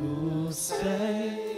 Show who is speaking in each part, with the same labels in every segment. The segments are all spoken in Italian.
Speaker 1: to say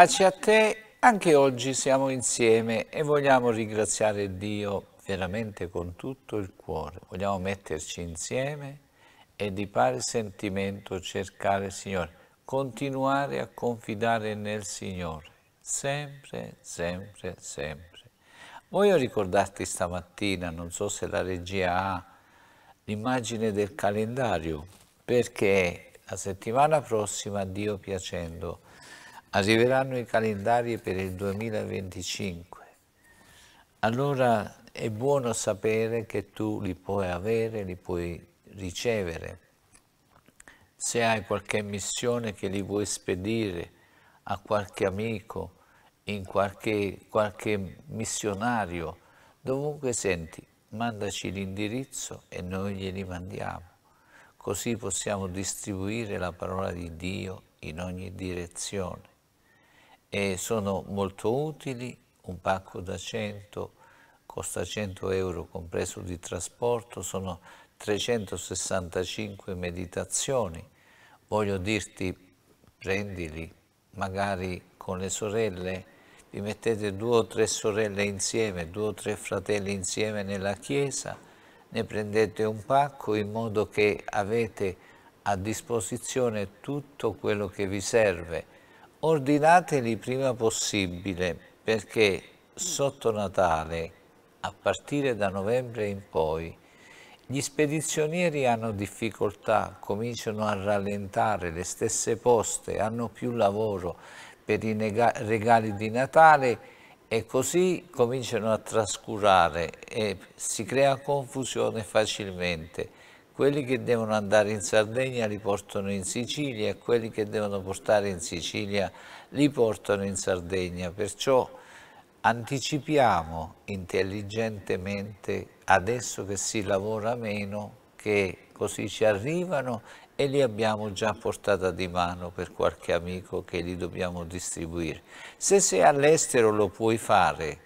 Speaker 2: Pace a te, anche oggi siamo insieme e vogliamo ringraziare Dio veramente con tutto il cuore. Vogliamo metterci insieme e di pari sentimento cercare il Signore, continuare a confidare nel Signore, sempre, sempre, sempre. Voglio ricordarti stamattina, non so se la regia ha l'immagine del calendario, perché la settimana prossima, Dio piacendo, Arriveranno i calendari per il 2025. Allora è buono sapere che tu li puoi avere, li puoi ricevere. Se hai qualche missione che li vuoi spedire a qualche amico, in qualche, qualche missionario, dovunque senti, mandaci l'indirizzo e noi glieli mandiamo. Così possiamo distribuire la parola di Dio in ogni direzione e sono molto utili, un pacco da 100 costa 100 euro compreso di trasporto, sono 365 meditazioni, voglio dirti prendili, magari con le sorelle, vi mettete due o tre sorelle insieme, due o tre fratelli insieme nella chiesa, ne prendete un pacco in modo che avete a disposizione tutto quello che vi serve ordinateli prima possibile perché sotto Natale, a partire da novembre in poi, gli spedizionieri hanno difficoltà, cominciano a rallentare le stesse poste, hanno più lavoro per i regali di Natale e così cominciano a trascurare e si crea confusione facilmente quelli che devono andare in Sardegna li portano in Sicilia e quelli che devono portare in Sicilia li portano in Sardegna. Perciò anticipiamo intelligentemente, adesso che si lavora meno, che così ci arrivano e li abbiamo già a portata di mano per qualche amico che li dobbiamo distribuire. Se sei all'estero lo puoi fare,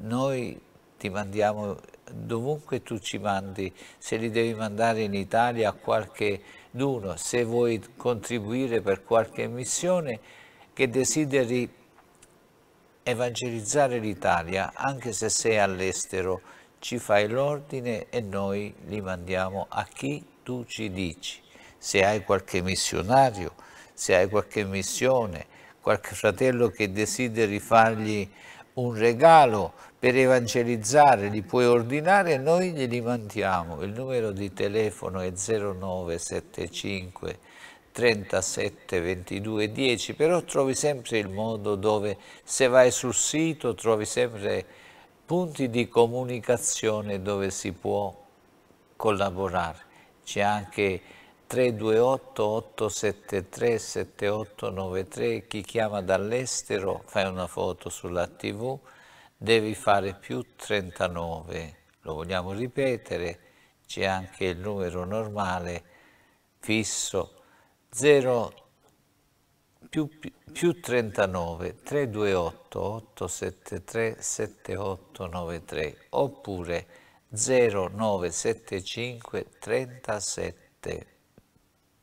Speaker 2: noi ti mandiamo dovunque tu ci mandi, se li devi mandare in Italia a qualche d'uno, se vuoi contribuire per qualche missione che desideri evangelizzare l'Italia, anche se sei all'estero, ci fai l'ordine e noi li mandiamo a chi tu ci dici. Se hai qualche missionario, se hai qualche missione, qualche fratello che desideri fargli un regalo per evangelizzare, li puoi ordinare e noi glieli mandiamo. Il numero di telefono è 0975 37 22 10, però trovi sempre il modo dove se vai sul sito trovi sempre punti di comunicazione dove si può collaborare. C'è anche 328 873 7893, chi chiama dall'estero, fai una foto sulla tv, devi fare più 39, lo vogliamo ripetere, c'è anche il numero normale fisso 0 più, più 39 328 873 7893 oppure 0975 37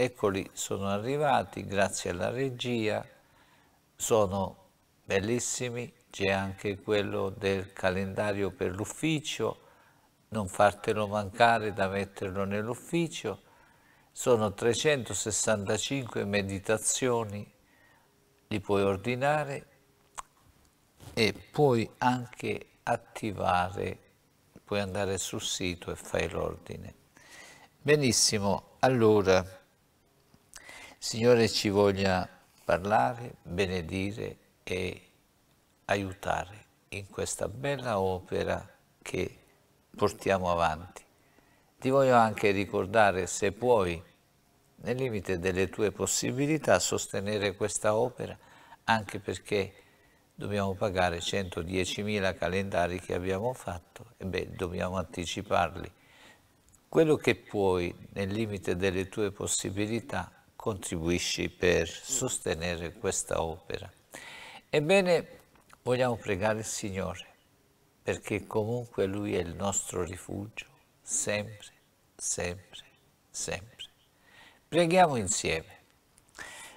Speaker 2: eccoli, sono arrivati, grazie alla regia, sono bellissimi, c'è anche quello del calendario per l'ufficio, non fartelo mancare da metterlo nell'ufficio, sono 365 meditazioni, li puoi ordinare e puoi anche attivare, puoi andare sul sito e fai l'ordine. Benissimo, allora Signore ci voglia parlare, benedire e aiutare in questa bella opera che portiamo avanti. Ti voglio anche ricordare, se puoi, nel limite delle tue possibilità, sostenere questa opera, anche perché dobbiamo pagare 110.000 calendari che abbiamo fatto e beh, dobbiamo anticiparli. Quello che puoi, nel limite delle tue possibilità, contribuisci per sostenere questa opera. Ebbene, vogliamo pregare il Signore, perché comunque Lui è il nostro rifugio, sempre, sempre, sempre. Preghiamo insieme.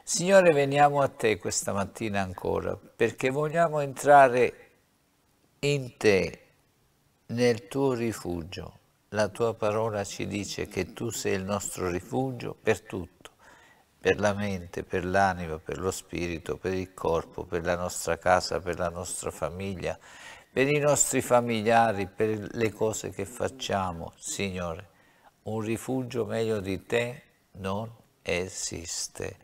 Speaker 2: Signore, veniamo a Te questa mattina ancora, perché vogliamo entrare in Te, nel Tuo rifugio. La Tua parola ci dice che Tu sei il nostro rifugio per tutti per la mente, per l'anima, per lo spirito, per il corpo, per la nostra casa, per la nostra famiglia, per i nostri familiari, per le cose che facciamo, Signore. Un rifugio meglio di te non esiste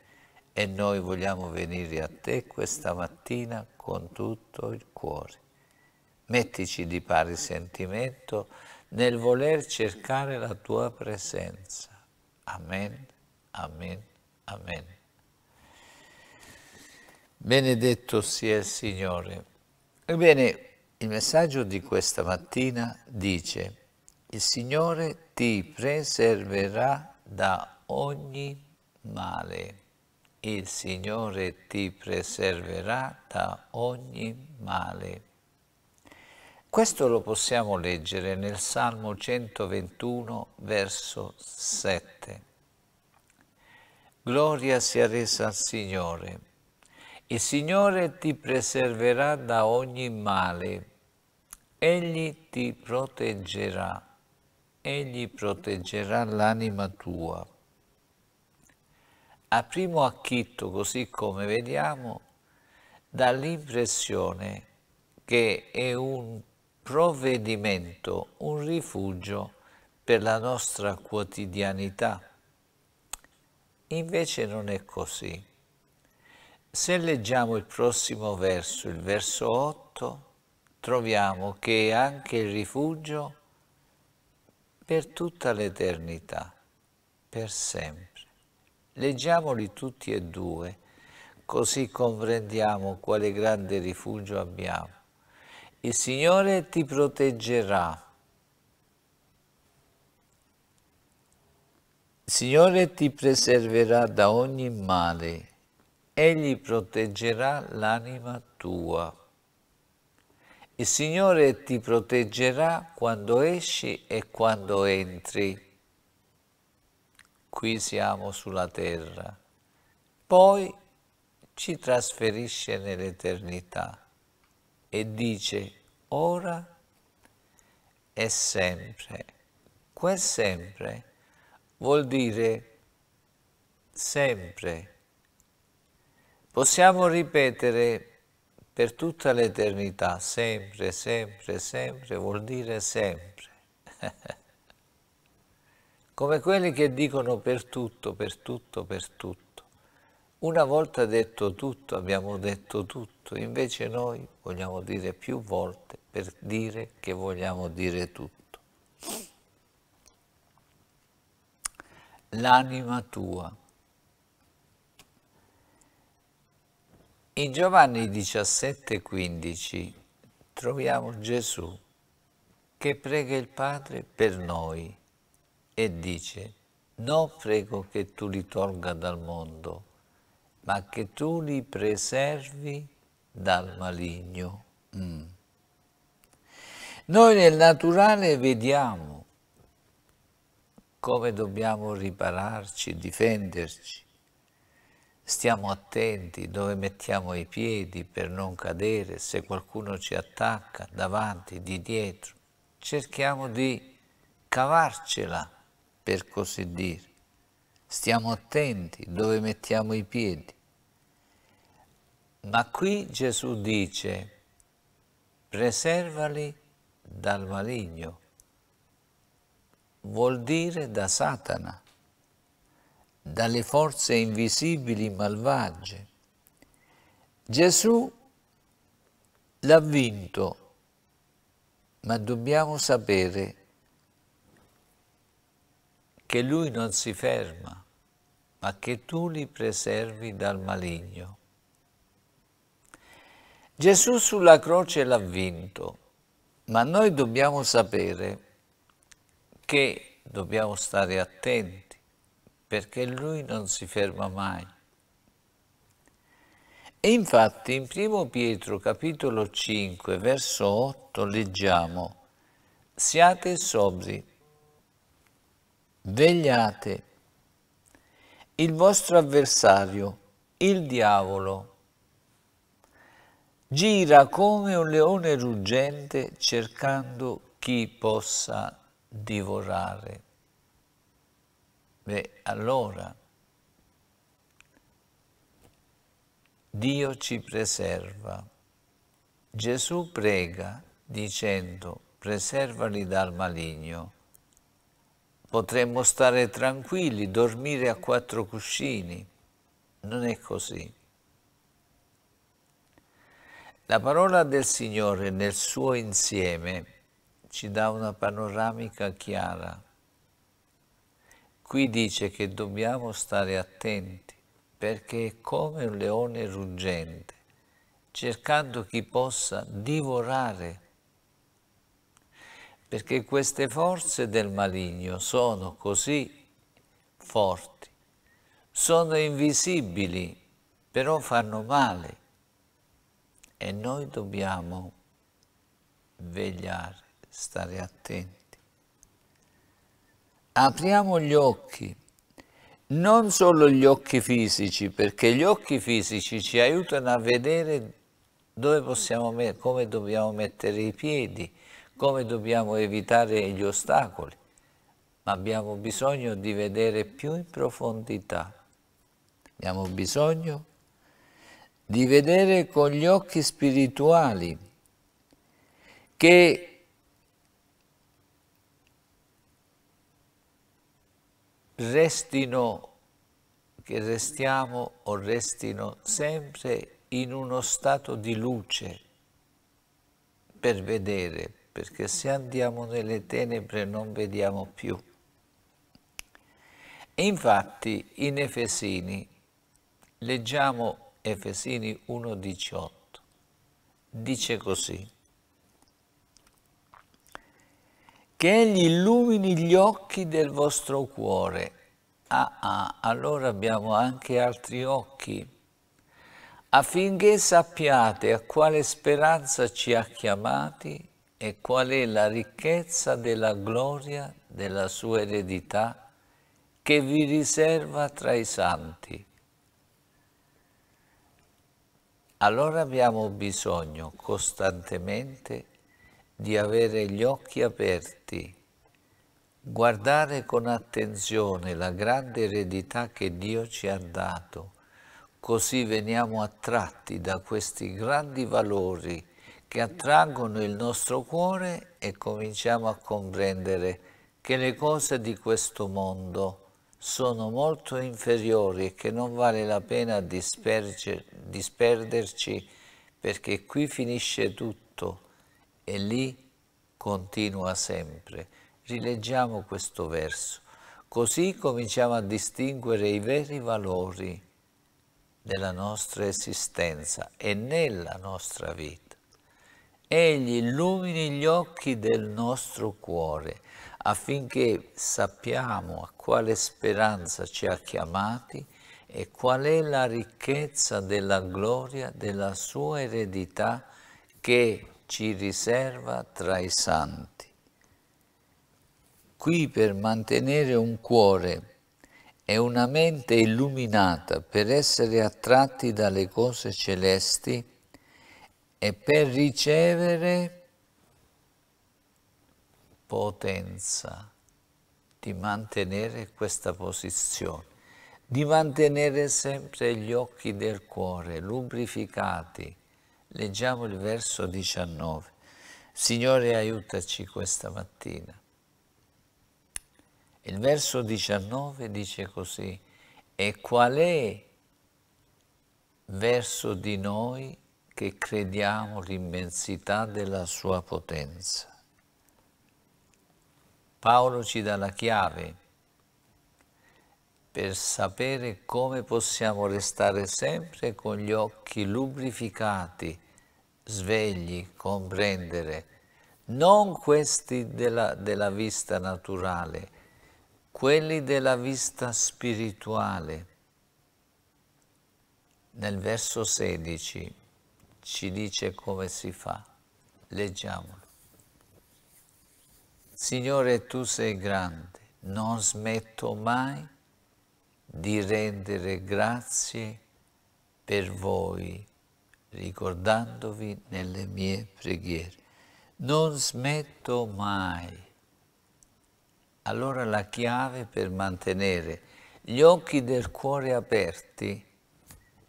Speaker 2: e noi vogliamo venire a te questa mattina con tutto il cuore. Mettici di pari sentimento nel voler cercare la tua presenza. Amen, amen. Amen. Benedetto sia il Signore. Ebbene, il messaggio di questa mattina dice, il Signore ti preserverà da ogni male. Il Signore ti preserverà da ogni male. Questo lo possiamo leggere nel Salmo 121, verso 7 gloria sia resa al Signore. Il Signore ti preserverà da ogni male, Egli ti proteggerà, Egli proteggerà l'anima tua. A primo acchitto, così come vediamo, dà l'impressione che è un provvedimento, un rifugio per la nostra quotidianità Invece non è così. Se leggiamo il prossimo verso, il verso 8, troviamo che è anche il rifugio per tutta l'eternità, per sempre. Leggiamoli tutti e due, così comprendiamo quale grande rifugio abbiamo. Il Signore ti proteggerà Signore ti preserverà da ogni male, Egli proteggerà l'anima tua. Il Signore ti proteggerà quando esci e quando entri. Qui siamo sulla terra. Poi ci trasferisce nell'eternità e dice ora e sempre. Quel sempre vuol dire sempre. Possiamo ripetere per tutta l'eternità, sempre, sempre, sempre, vuol dire sempre. Come quelli che dicono per tutto, per tutto, per tutto. Una volta detto tutto, abbiamo detto tutto, invece noi vogliamo dire più volte per dire che vogliamo dire tutto l'anima tua. In Giovanni 17,15 troviamo Gesù che prega il Padre per noi e dice non prego che tu li tolga dal mondo, ma che tu li preservi dal maligno. Mm. Noi nel naturale vediamo come dobbiamo ripararci, difenderci. Stiamo attenti dove mettiamo i piedi per non cadere se qualcuno ci attacca davanti, di dietro. Cerchiamo di cavarcela, per così dire. Stiamo attenti dove mettiamo i piedi. Ma qui Gesù dice, preservali dal maligno vuol dire da Satana, dalle forze invisibili malvagie. Gesù l'ha vinto, ma dobbiamo sapere che lui non si ferma, ma che tu li preservi dal maligno. Gesù sulla croce l'ha vinto, ma noi dobbiamo sapere che dobbiamo stare attenti perché lui non si ferma mai. E infatti in 1 Pietro capitolo 5 verso 8 leggiamo Siate sobri, vegliate, il vostro avversario, il diavolo, gira come un leone ruggente cercando chi possa divorare. Beh, allora Dio ci preserva. Gesù prega dicendo preservali dal maligno. Potremmo stare tranquilli, dormire a quattro cuscini. Non è così. La parola del Signore nel suo insieme ci dà una panoramica chiara. Qui dice che dobbiamo stare attenti perché è come un leone ruggente, cercando chi possa divorare, perché queste forze del maligno sono così forti, sono invisibili, però fanno male e noi dobbiamo vegliare stare attenti. Apriamo gli occhi, non solo gli occhi fisici, perché gli occhi fisici ci aiutano a vedere dove possiamo, come dobbiamo mettere i piedi, come dobbiamo evitare gli ostacoli, ma abbiamo bisogno di vedere più in profondità. Abbiamo bisogno di vedere con gli occhi spirituali che restino, che restiamo o restino sempre in uno stato di luce per vedere, perché se andiamo nelle tenebre non vediamo più. E infatti in Efesini, leggiamo Efesini 1,18, dice così, che Egli illumini gli occhi del vostro cuore. Ah, ah, allora abbiamo anche altri occhi, affinché sappiate a quale speranza ci ha chiamati e qual è la ricchezza della gloria della sua eredità che vi riserva tra i santi. Allora abbiamo bisogno costantemente di avere gli occhi aperti, guardare con attenzione la grande eredità che Dio ci ha dato, così veniamo attratti da questi grandi valori che attraggono il nostro cuore e cominciamo a comprendere che le cose di questo mondo sono molto inferiori e che non vale la pena disperderci perché qui finisce tutto e lì continua sempre. Rileggiamo questo verso. Così cominciamo a distinguere i veri valori della nostra esistenza e nella nostra vita. Egli illumini gli occhi del nostro cuore affinché sappiamo a quale speranza ci ha chiamati e qual è la ricchezza della gloria della sua eredità che ci riserva tra i santi. Qui per mantenere un cuore e una mente illuminata per essere attratti dalle cose celesti e per ricevere potenza di mantenere questa posizione, di mantenere sempre gli occhi del cuore lubrificati, Leggiamo il verso 19. Signore aiutaci questa mattina. Il verso 19 dice così, e qual è verso di noi che crediamo l'immensità della sua potenza? Paolo ci dà la chiave per sapere come possiamo restare sempre con gli occhi lubrificati, svegli, comprendere, non questi della, della vista naturale, quelli della vista spirituale. Nel verso 16 ci dice come si fa. Leggiamolo. Signore, tu sei grande, non smetto mai di rendere grazie per voi, ricordandovi nelle mie preghiere. Non smetto mai. Allora la chiave per mantenere gli occhi del cuore aperti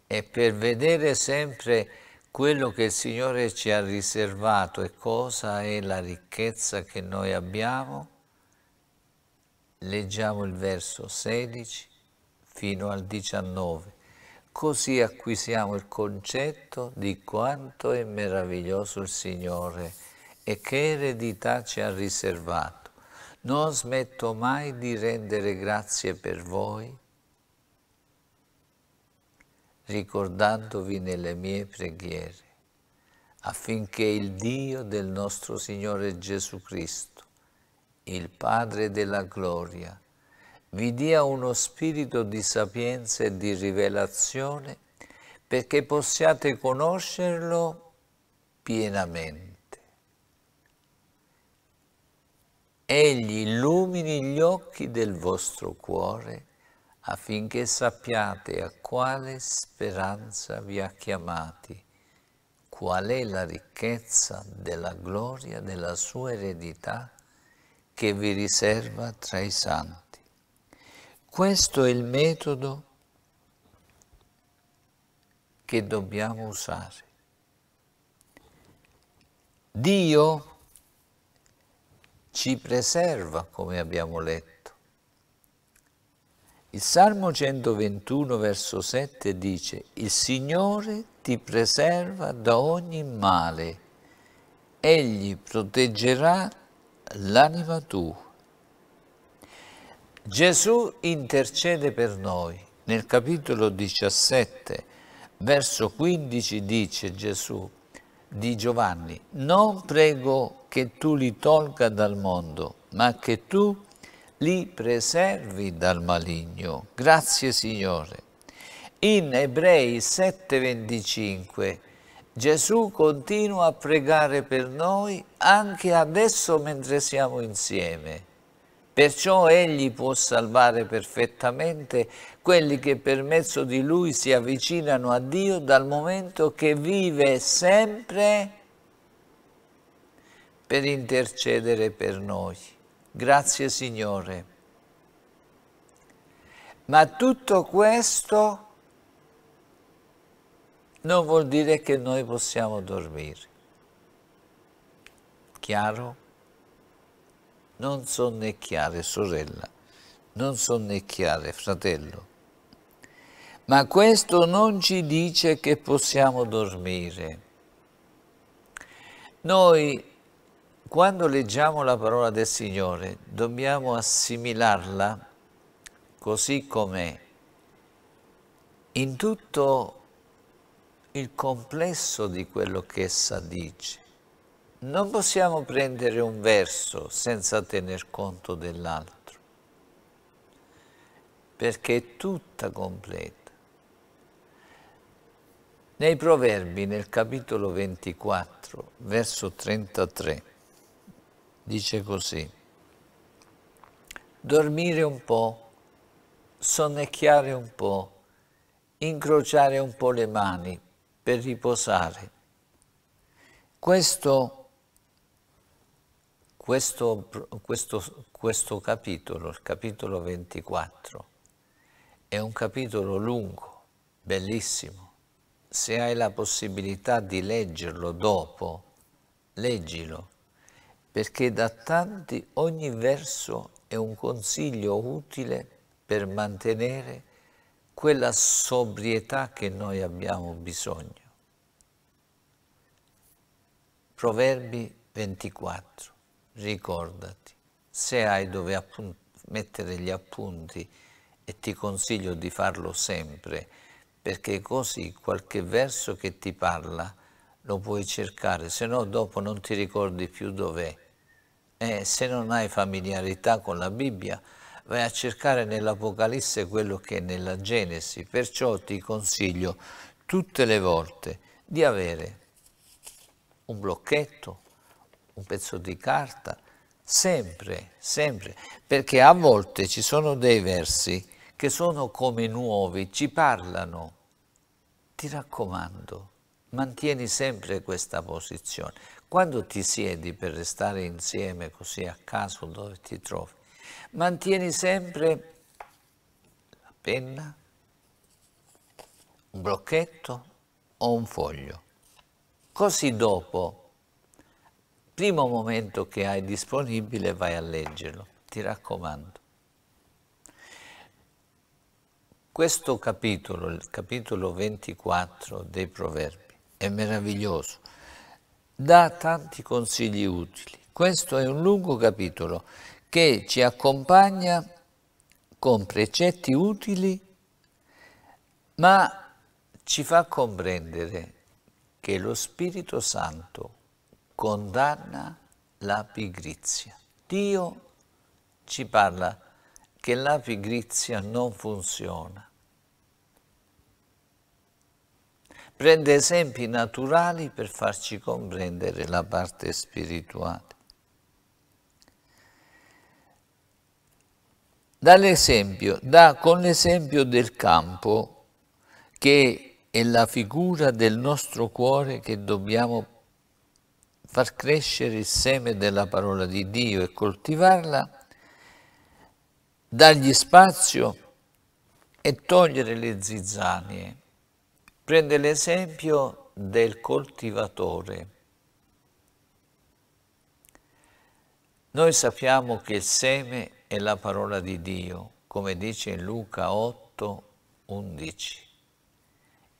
Speaker 2: e per vedere sempre quello che il Signore ci ha riservato e cosa è la ricchezza che noi abbiamo, leggiamo il verso 16, fino al 19. Così acquisiamo il concetto di quanto è meraviglioso il Signore e che eredità ci ha riservato. Non smetto mai di rendere grazie per voi, ricordandovi nelle mie preghiere, affinché il Dio del nostro Signore Gesù Cristo, il Padre della gloria, vi dia uno spirito di sapienza e di rivelazione perché possiate conoscerlo pienamente. Egli illumini gli occhi del vostro cuore affinché sappiate a quale speranza vi ha chiamati, qual è la ricchezza della gloria della sua eredità che vi riserva tra i santi. Questo è il metodo che dobbiamo usare. Dio ci preserva, come abbiamo letto. Il Salmo 121, verso 7 dice, il Signore ti preserva da ogni male, Egli proteggerà l'anima tua. Gesù intercede per noi. Nel capitolo 17, verso 15 dice Gesù di Giovanni, non prego che tu li tolga dal mondo, ma che tu li preservi dal maligno. Grazie Signore. In Ebrei 7:25 Gesù continua a pregare per noi anche adesso mentre siamo insieme. Perciò Egli può salvare perfettamente quelli che per mezzo di Lui si avvicinano a Dio dal momento che vive sempre per intercedere per noi. Grazie Signore. Ma tutto questo non vuol dire che noi possiamo dormire. Chiaro? non sonnecchiare sorella, non sonnecchiare fratello. Ma questo non ci dice che possiamo dormire. Noi, quando leggiamo la parola del Signore, dobbiamo assimilarla così com'è, in tutto il complesso di quello che essa dice non possiamo prendere un verso senza tener conto dell'altro, perché è tutta completa. Nei Proverbi, nel capitolo 24, verso 33, dice così, dormire un po', sonnecchiare un po', incrociare un po' le mani per riposare. Questo questo, questo, questo capitolo, il capitolo 24, è un capitolo lungo, bellissimo. Se hai la possibilità di leggerlo dopo, leggilo, perché da tanti ogni verso è un consiglio utile per mantenere quella sobrietà che noi abbiamo bisogno. Proverbi 24 ricordati, se hai dove mettere gli appunti, e ti consiglio di farlo sempre, perché così qualche verso che ti parla lo puoi cercare, se no dopo non ti ricordi più dov'è. E se non hai familiarità con la Bibbia, vai a cercare nell'Apocalisse quello che è nella Genesi, perciò ti consiglio tutte le volte di avere un blocchetto, un pezzo di carta, sempre, sempre, perché a volte ci sono dei versi che sono come nuovi, ci parlano. Ti raccomando, mantieni sempre questa posizione. Quando ti siedi per restare insieme così a caso dove ti trovi, mantieni sempre la penna, un blocchetto o un foglio. Così dopo primo momento che hai disponibile vai a leggerlo, ti raccomando. Questo capitolo, il capitolo 24 dei Proverbi, è meraviglioso, dà tanti consigli utili. Questo è un lungo capitolo che ci accompagna con precetti utili, ma ci fa comprendere che lo Spirito Santo condanna la pigrizia. Dio ci parla che la pigrizia non funziona. Prende esempi naturali per farci comprendere la parte spirituale. Dall'esempio, da, con l'esempio del campo, che è la figura del nostro cuore che dobbiamo far crescere il seme della parola di Dio e coltivarla, dargli spazio e togliere le zizzanie. Prende l'esempio del coltivatore. Noi sappiamo che il seme è la parola di Dio, come dice in Luca 8, 11.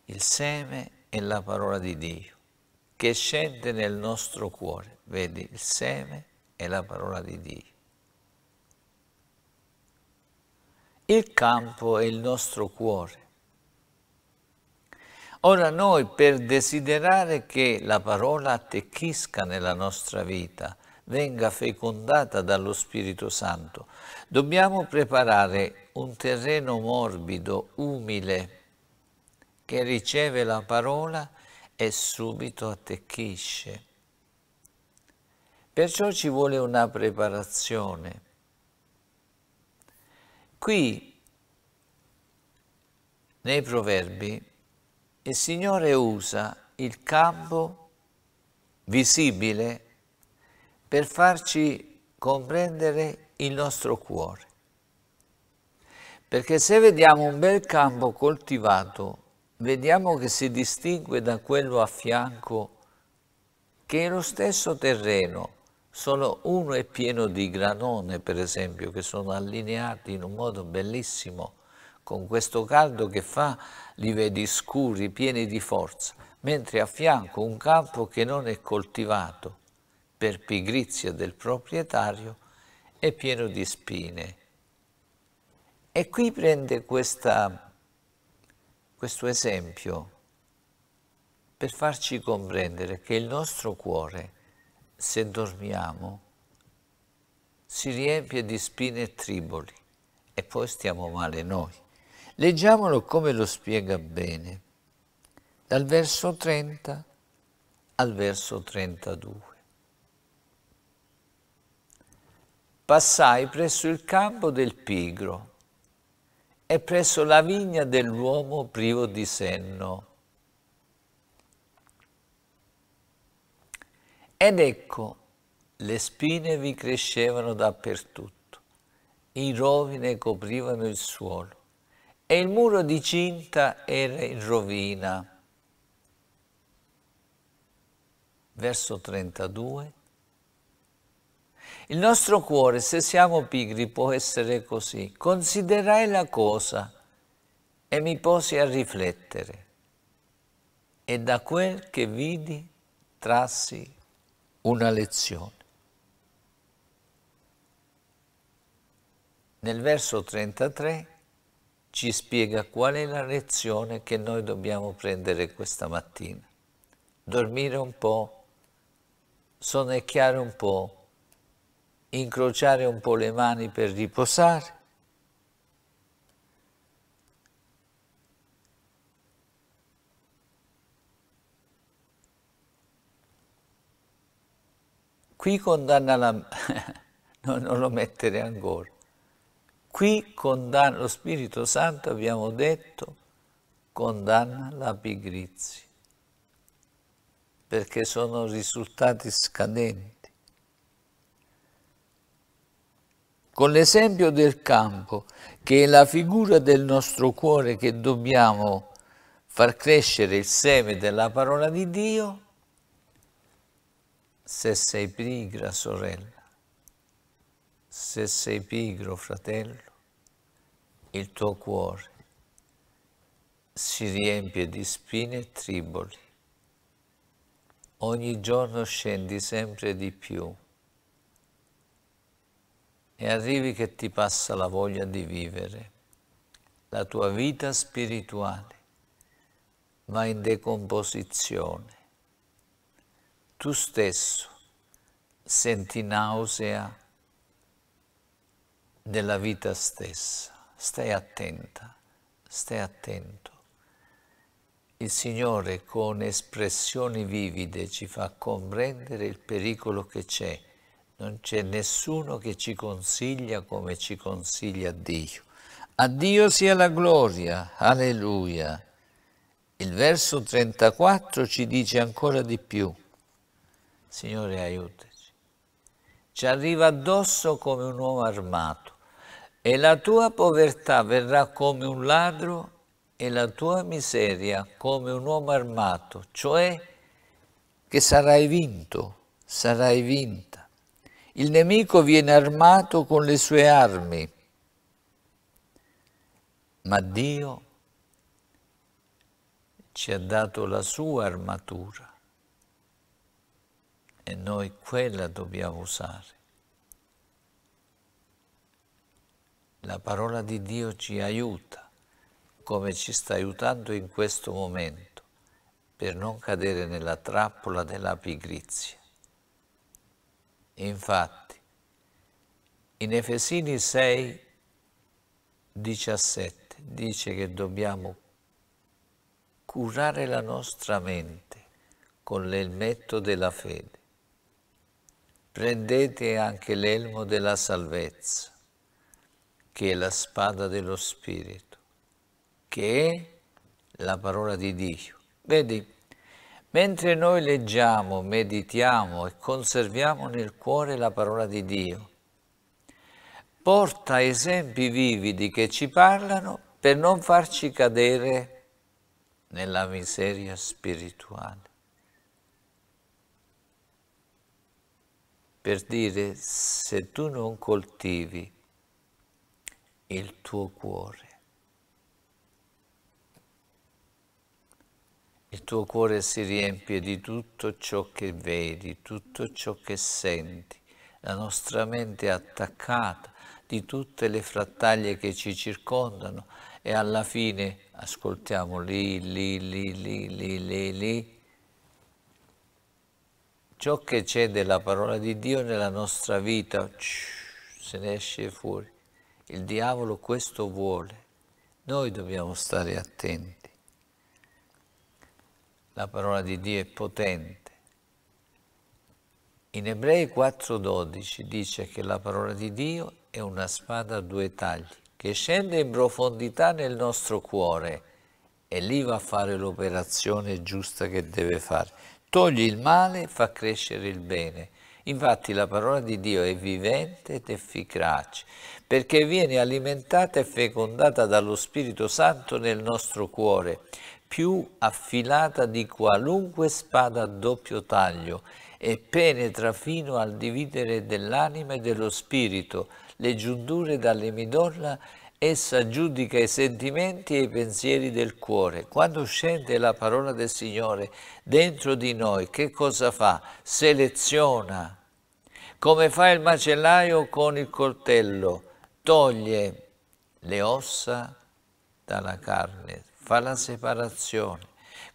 Speaker 2: Il seme è la parola di Dio che scende nel nostro cuore. Vedi, il seme è la parola di Dio. Il campo è il nostro cuore. Ora noi per desiderare che la parola attecchisca nella nostra vita, venga fecondata dallo Spirito Santo, dobbiamo preparare un terreno morbido, umile, che riceve la parola e e subito attecchisce. Perciò ci vuole una preparazione. Qui, nei proverbi, il Signore usa il campo visibile per farci comprendere il nostro cuore. Perché se vediamo un bel campo coltivato vediamo che si distingue da quello a fianco che è lo stesso terreno, solo uno è pieno di granone per esempio che sono allineati in un modo bellissimo, con questo caldo che fa li vedi scuri, pieni di forza, mentre a fianco un campo che non è coltivato per pigrizia del proprietario è pieno di spine. E qui prende questa questo esempio per farci comprendere che il nostro cuore, se dormiamo, si riempie di spine e triboli e poi stiamo male noi. Leggiamolo come lo spiega bene, dal verso 30 al verso 32. Passai presso il campo del pigro è presso la vigna dell'uomo privo di senno. Ed ecco, le spine vi crescevano dappertutto, i rovine coprivano il suolo e il muro di cinta era in rovina. Verso 32 il nostro cuore, se siamo pigri, può essere così. Considerai la cosa e mi posi a riflettere. E da quel che vidi trassi una lezione. Nel verso 33 ci spiega qual è la lezione che noi dobbiamo prendere questa mattina. Dormire un po', sonnecchiare un po', incrociare un po' le mani per riposare, qui condanna la... no, non lo mettere ancora. Qui condanna, lo Spirito Santo, abbiamo detto, condanna la pigrizia, perché sono risultati scadenti. con l'esempio del campo, che è la figura del nostro cuore che dobbiamo far crescere il seme della parola di Dio, se sei pigra sorella, se sei pigro fratello, il tuo cuore si riempie di spine e triboli. Ogni giorno scendi sempre di più e arrivi che ti passa la voglia di vivere. La tua vita spirituale va in decomposizione. Tu stesso senti nausea della vita stessa. Stai attenta, stai attento. Il Signore con espressioni vivide ci fa comprendere il pericolo che c'è non c'è nessuno che ci consiglia come ci consiglia Dio. A Dio sia la gloria, alleluia. Il verso 34 ci dice ancora di più, Signore aiutaci, ci arriva addosso come un uomo armato e la tua povertà verrà come un ladro e la tua miseria come un uomo armato, cioè che sarai vinto, sarai vinta il nemico viene armato con le sue armi, ma Dio ci ha dato la sua armatura e noi quella dobbiamo usare. La parola di Dio ci aiuta, come ci sta aiutando in questo momento, per non cadere nella trappola della pigrizia. Infatti, in Efesini 6, 17 dice che dobbiamo curare la nostra mente con l'elmetto della fede. Prendete anche l'elmo della salvezza, che è la spada dello Spirito, che è la parola di Dio. Vedi, Mentre noi leggiamo, meditiamo e conserviamo nel cuore la parola di Dio, porta esempi vividi che ci parlano per non farci cadere nella miseria spirituale. Per dire, se tu non coltivi il tuo cuore, Il tuo cuore si riempie di tutto ciò che vedi, tutto ciò che senti. La nostra mente è attaccata di tutte le frattaglie che ci circondano e alla fine ascoltiamo lì, lì, lì, lì, lì, lì, lì. Ciò che c'è della parola di Dio nella nostra vita se ne esce fuori. Il diavolo questo vuole. Noi dobbiamo stare attenti la parola di Dio è potente. In Ebrei 4.12 dice che la parola di Dio è una spada a due tagli che scende in profondità nel nostro cuore e lì va a fare l'operazione giusta che deve fare. Toglie il male, fa crescere il bene. Infatti la parola di Dio è vivente ed efficace, perché viene alimentata e fecondata dallo Spirito Santo nel nostro cuore, più affilata di qualunque spada a doppio taglio e penetra fino al dividere dell'anima e dello spirito, le giunture dalle midolla, essa giudica i sentimenti e i pensieri del cuore. Quando scende la parola del Signore dentro di noi, che cosa fa? Seleziona, come fa il macellaio con il coltello, toglie le ossa dalla carne, fa la separazione.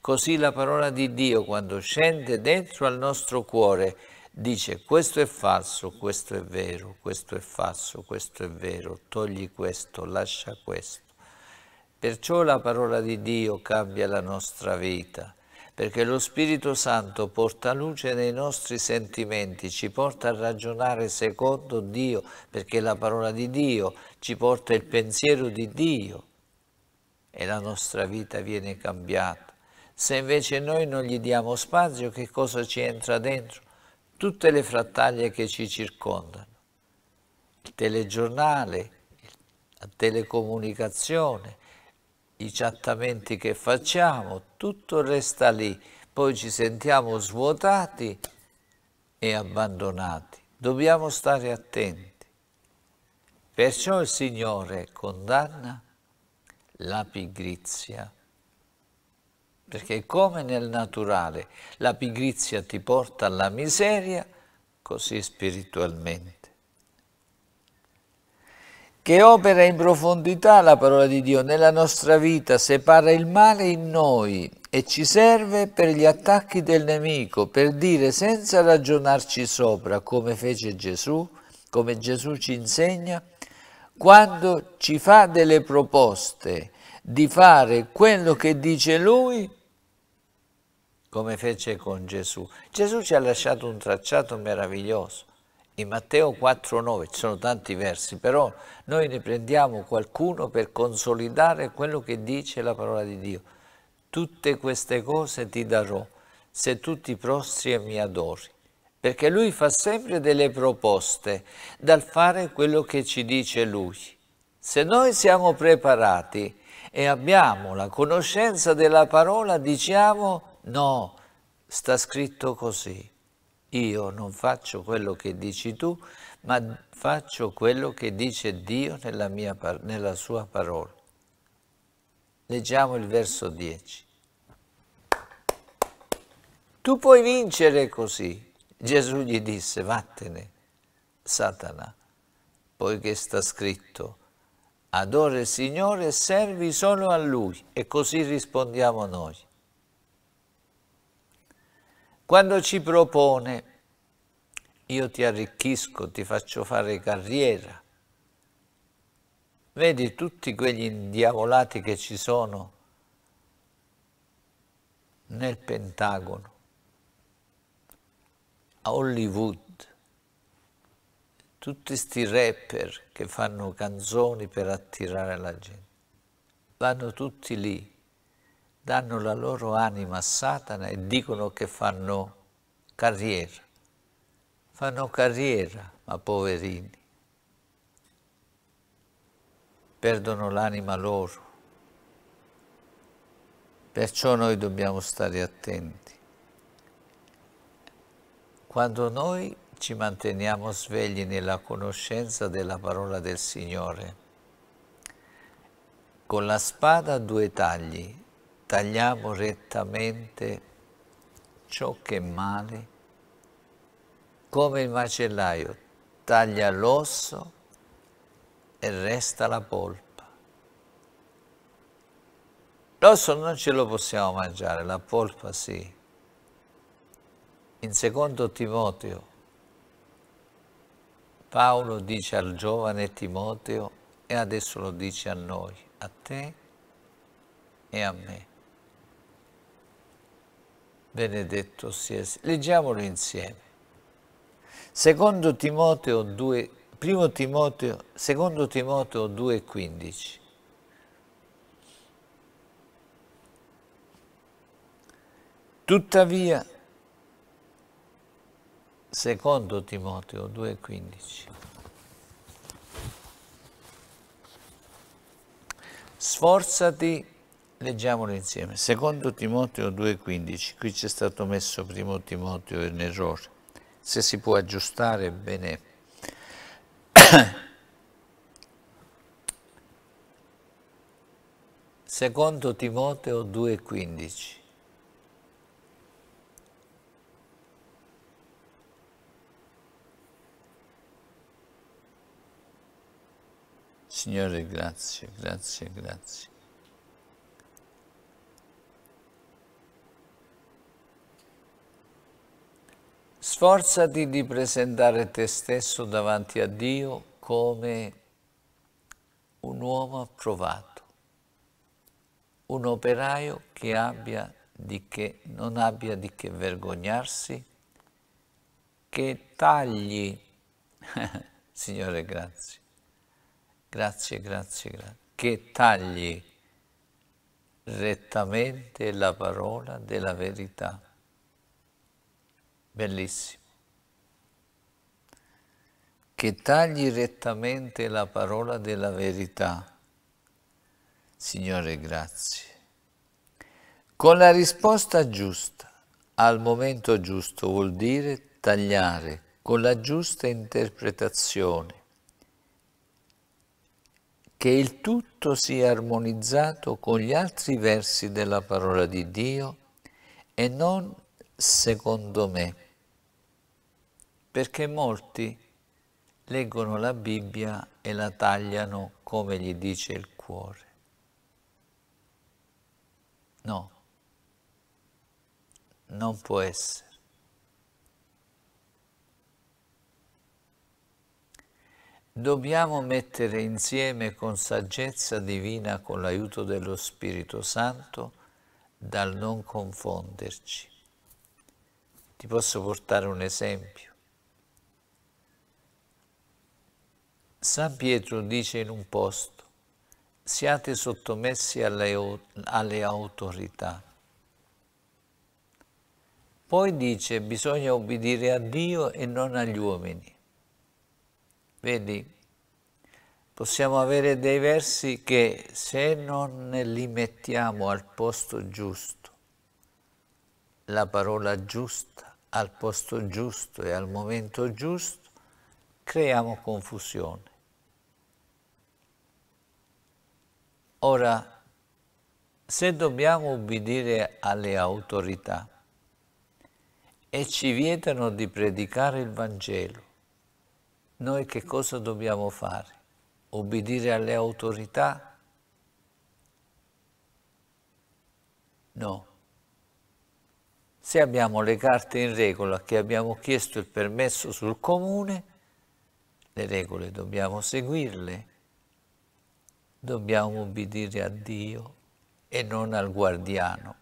Speaker 2: Così la parola di Dio quando scende dentro al nostro cuore dice questo è falso, questo è vero, questo è falso, questo è vero, togli questo, lascia questo. Perciò la parola di Dio cambia la nostra vita, perché lo Spirito Santo porta luce nei nostri sentimenti, ci porta a ragionare secondo Dio, perché la parola di Dio ci porta il pensiero di Dio e la nostra vita viene cambiata. Se invece noi non gli diamo spazio, che cosa ci entra dentro? Tutte le frattaglie che ci circondano. Il telegiornale, la telecomunicazione, i chattamenti che facciamo, tutto resta lì. Poi ci sentiamo svuotati e abbandonati. Dobbiamo stare attenti. Perciò il Signore condanna la pigrizia. Perché come nel naturale la pigrizia ti porta alla miseria, così spiritualmente. Che opera in profondità la parola di Dio nella nostra vita, separa il male in noi e ci serve per gli attacchi del nemico, per dire senza ragionarci sopra, come fece Gesù, come Gesù ci insegna, quando ci fa delle proposte di fare quello che dice lui, come fece con Gesù. Gesù ci ha lasciato un tracciato meraviglioso. In Matteo 4,9 ci sono tanti versi, però noi ne prendiamo qualcuno per consolidare quello che dice la parola di Dio. Tutte queste cose ti darò se tu ti prostri e mi adori perché lui fa sempre delle proposte dal fare quello che ci dice lui. Se noi siamo preparati e abbiamo la conoscenza della parola, diciamo no, sta scritto così. Io non faccio quello che dici tu, ma faccio quello che dice Dio nella, mia, nella sua parola. Leggiamo il verso 10. Tu puoi vincere così, Gesù gli disse, vattene, Satana, poiché sta scritto, adora il Signore e servi solo a Lui, e così rispondiamo noi. Quando ci propone, io ti arricchisco, ti faccio fare carriera, vedi tutti quegli indiavolati che ci sono nel Pentagono, Hollywood. Tutti questi rapper che fanno canzoni per attirare la gente, vanno tutti lì, danno la loro anima a Satana e dicono che fanno carriera. Fanno carriera, ma poverini. Perdono l'anima loro. Perciò noi dobbiamo stare attenti. Quando noi ci manteniamo svegli nella conoscenza della parola del Signore, con la spada a due tagli tagliamo rettamente ciò che è male, come il macellaio taglia l'osso e resta la polpa. L'osso non ce lo possiamo mangiare, la polpa sì. In secondo Timoteo Paolo dice al giovane Timoteo e adesso lo dice a noi, a te e a me. Benedetto sia. Leggiamolo insieme. Secondo Timoteo 2, primo Timoteo, secondo Timoteo 2,15. Tuttavia, Secondo Timoteo 2,15. Sforzati, leggiamolo insieme. Secondo Timoteo 2,15, qui c'è stato messo primo Timoteo in errore. Se si può aggiustare, bene. Secondo Timoteo 2,15. Signore, grazie, grazie, grazie. Sforzati di presentare te stesso davanti a Dio come un uomo approvato, un operaio che, abbia che non abbia di che vergognarsi, che tagli, Signore grazie, Grazie, grazie, grazie. Che tagli rettamente la parola della verità. Bellissimo. Che tagli rettamente la parola della verità. Signore, grazie. Con la risposta giusta, al momento giusto, vuol dire tagliare con la giusta interpretazione che il tutto sia armonizzato con gli altri versi della parola di Dio e non secondo me, perché molti leggono la Bibbia e la tagliano come gli dice il cuore. No, non può essere. dobbiamo mettere insieme con saggezza divina, con l'aiuto dello Spirito Santo, dal non confonderci. Ti posso portare un esempio. San Pietro dice in un posto, siate sottomessi alle, alle, autorità. Poi dice, bisogna obbedire a Dio e non agli uomini. Vedi, possiamo avere dei versi che se non li mettiamo al posto giusto, la parola giusta al posto giusto e al momento giusto, creiamo confusione. Ora, se dobbiamo ubbidire alle autorità e ci vietano di predicare il Vangelo, noi che cosa dobbiamo fare? Obbedire alle autorità? No. Se abbiamo le carte in regola, che abbiamo chiesto il permesso sul comune, le regole dobbiamo seguirle, dobbiamo obbedire a Dio e non al guardiano,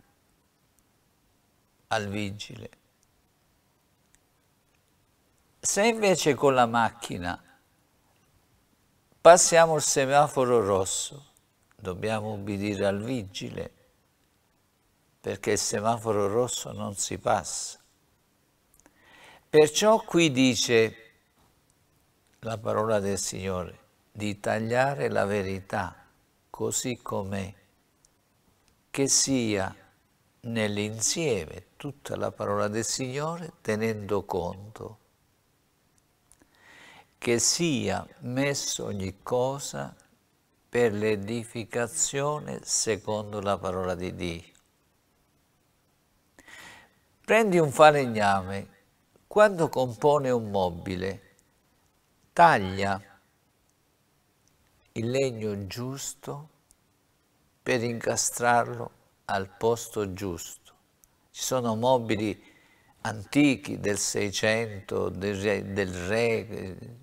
Speaker 2: al vigile. Se invece con la macchina passiamo il semaforo rosso, dobbiamo ubbidire al vigile, perché il semaforo rosso non si passa. Perciò qui dice la parola del Signore, di tagliare la verità così com'è, che sia nell'insieme tutta la parola del Signore tenendo conto che sia messo ogni cosa per l'edificazione secondo la parola di Dio. Prendi un falegname, quando compone un mobile, taglia il legno giusto per incastrarlo al posto giusto. Ci sono mobili antichi del Seicento, del, del Re,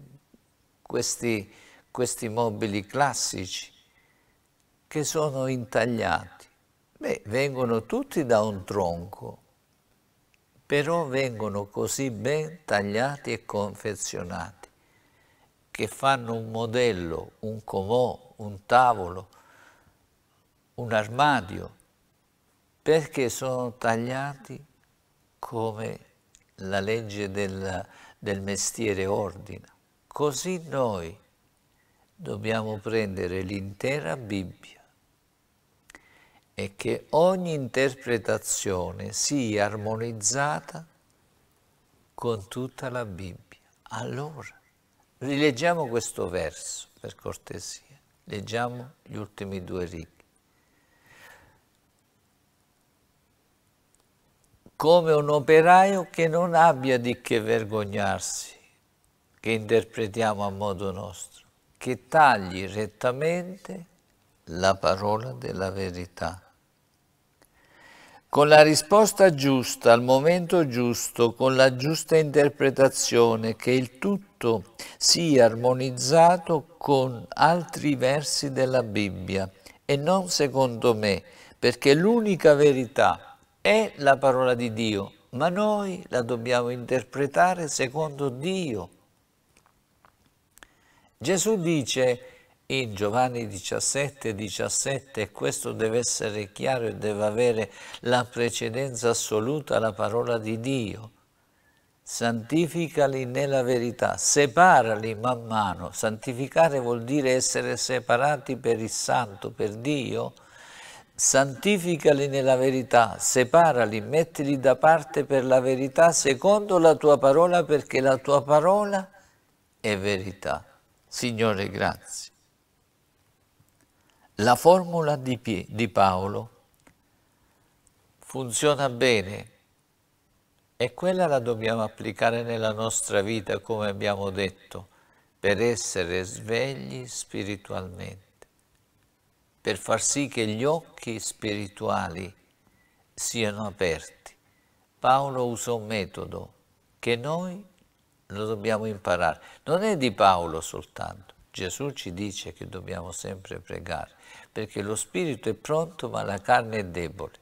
Speaker 2: questi, questi mobili classici che sono intagliati. Beh, vengono tutti da un tronco, però vengono così ben tagliati e confezionati che fanno un modello, un comò, un tavolo, un armadio, perché sono tagliati come la legge del, del mestiere ordina. Così noi dobbiamo prendere l'intera Bibbia e che ogni interpretazione sia armonizzata con tutta la Bibbia. Allora, rileggiamo questo verso per cortesia, leggiamo gli ultimi due righe. come un operaio che non abbia di che vergognarsi, che interpretiamo a modo nostro, che tagli rettamente la parola della verità. Con la risposta giusta, al momento giusto, con la giusta interpretazione, che il tutto sia armonizzato con altri versi della Bibbia e non secondo me, perché l'unica verità è la parola di Dio, ma noi la dobbiamo interpretare secondo Dio Gesù dice in Giovanni 17, 17, questo deve essere chiaro e deve avere la precedenza assoluta alla parola di Dio, santificali nella verità, separali man mano, santificare vuol dire essere separati per il santo, per Dio, santificali nella verità, separali, mettili da parte per la verità secondo la tua parola perché la tua parola è verità. Signore, grazie. La formula di, P di Paolo funziona bene e quella la dobbiamo applicare nella nostra vita, come abbiamo detto, per essere svegli spiritualmente, per far sì che gli occhi spirituali siano aperti. Paolo usa un metodo che noi lo dobbiamo imparare. Non è di Paolo soltanto. Gesù ci dice che dobbiamo sempre pregare, perché lo spirito è pronto ma la carne è debole.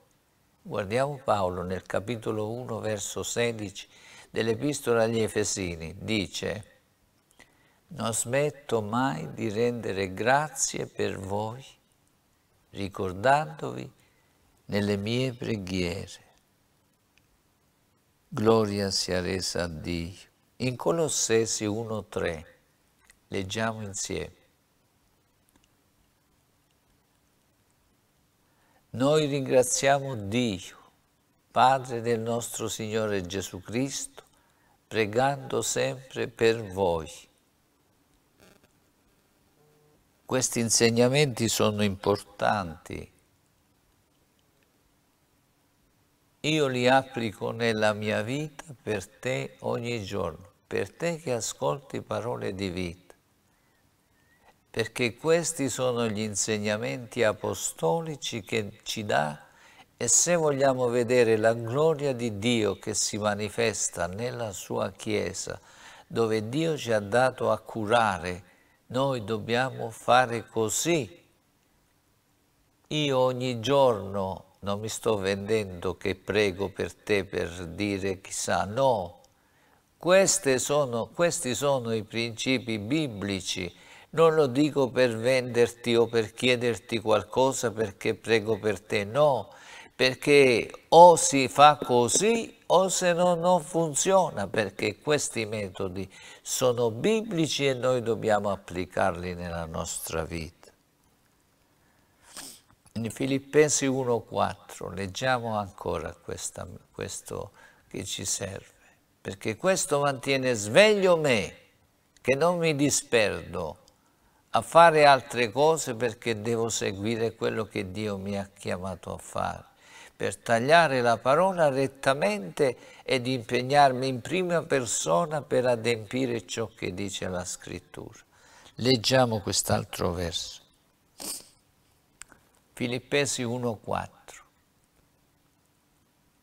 Speaker 2: Guardiamo Paolo nel capitolo 1, verso 16 dell'epistola agli Efesini, dice non smetto mai di rendere grazie per voi, ricordandovi nelle mie preghiere. Gloria sia resa a Dio in Colossesi 1.3 leggiamo insieme. Noi ringraziamo Dio, Padre del nostro Signore Gesù Cristo, pregando sempre per voi. Questi insegnamenti sono importanti. Io li applico nella mia vita per te ogni giorno per te che ascolti parole di vita, perché questi sono gli insegnamenti apostolici che ci dà e se vogliamo vedere la gloria di Dio che si manifesta nella sua Chiesa, dove Dio ci ha dato a curare, noi dobbiamo fare così. Io ogni giorno non mi sto vendendo che prego per te per dire chissà, no, sono, questi sono i principi biblici. Non lo dico per venderti o per chiederti qualcosa perché prego per te, no, perché o si fa così o se no non funziona, perché questi metodi sono biblici e noi dobbiamo applicarli nella nostra vita. In Filippesi 1.4 leggiamo ancora questa, questo che ci serve perché questo mantiene sveglio me, che non mi disperdo a fare altre cose perché devo seguire quello che Dio mi ha chiamato a fare, per tagliare la parola rettamente ed impegnarmi in prima persona per adempiere ciò che dice la scrittura. Leggiamo quest'altro verso. Filippesi 1,4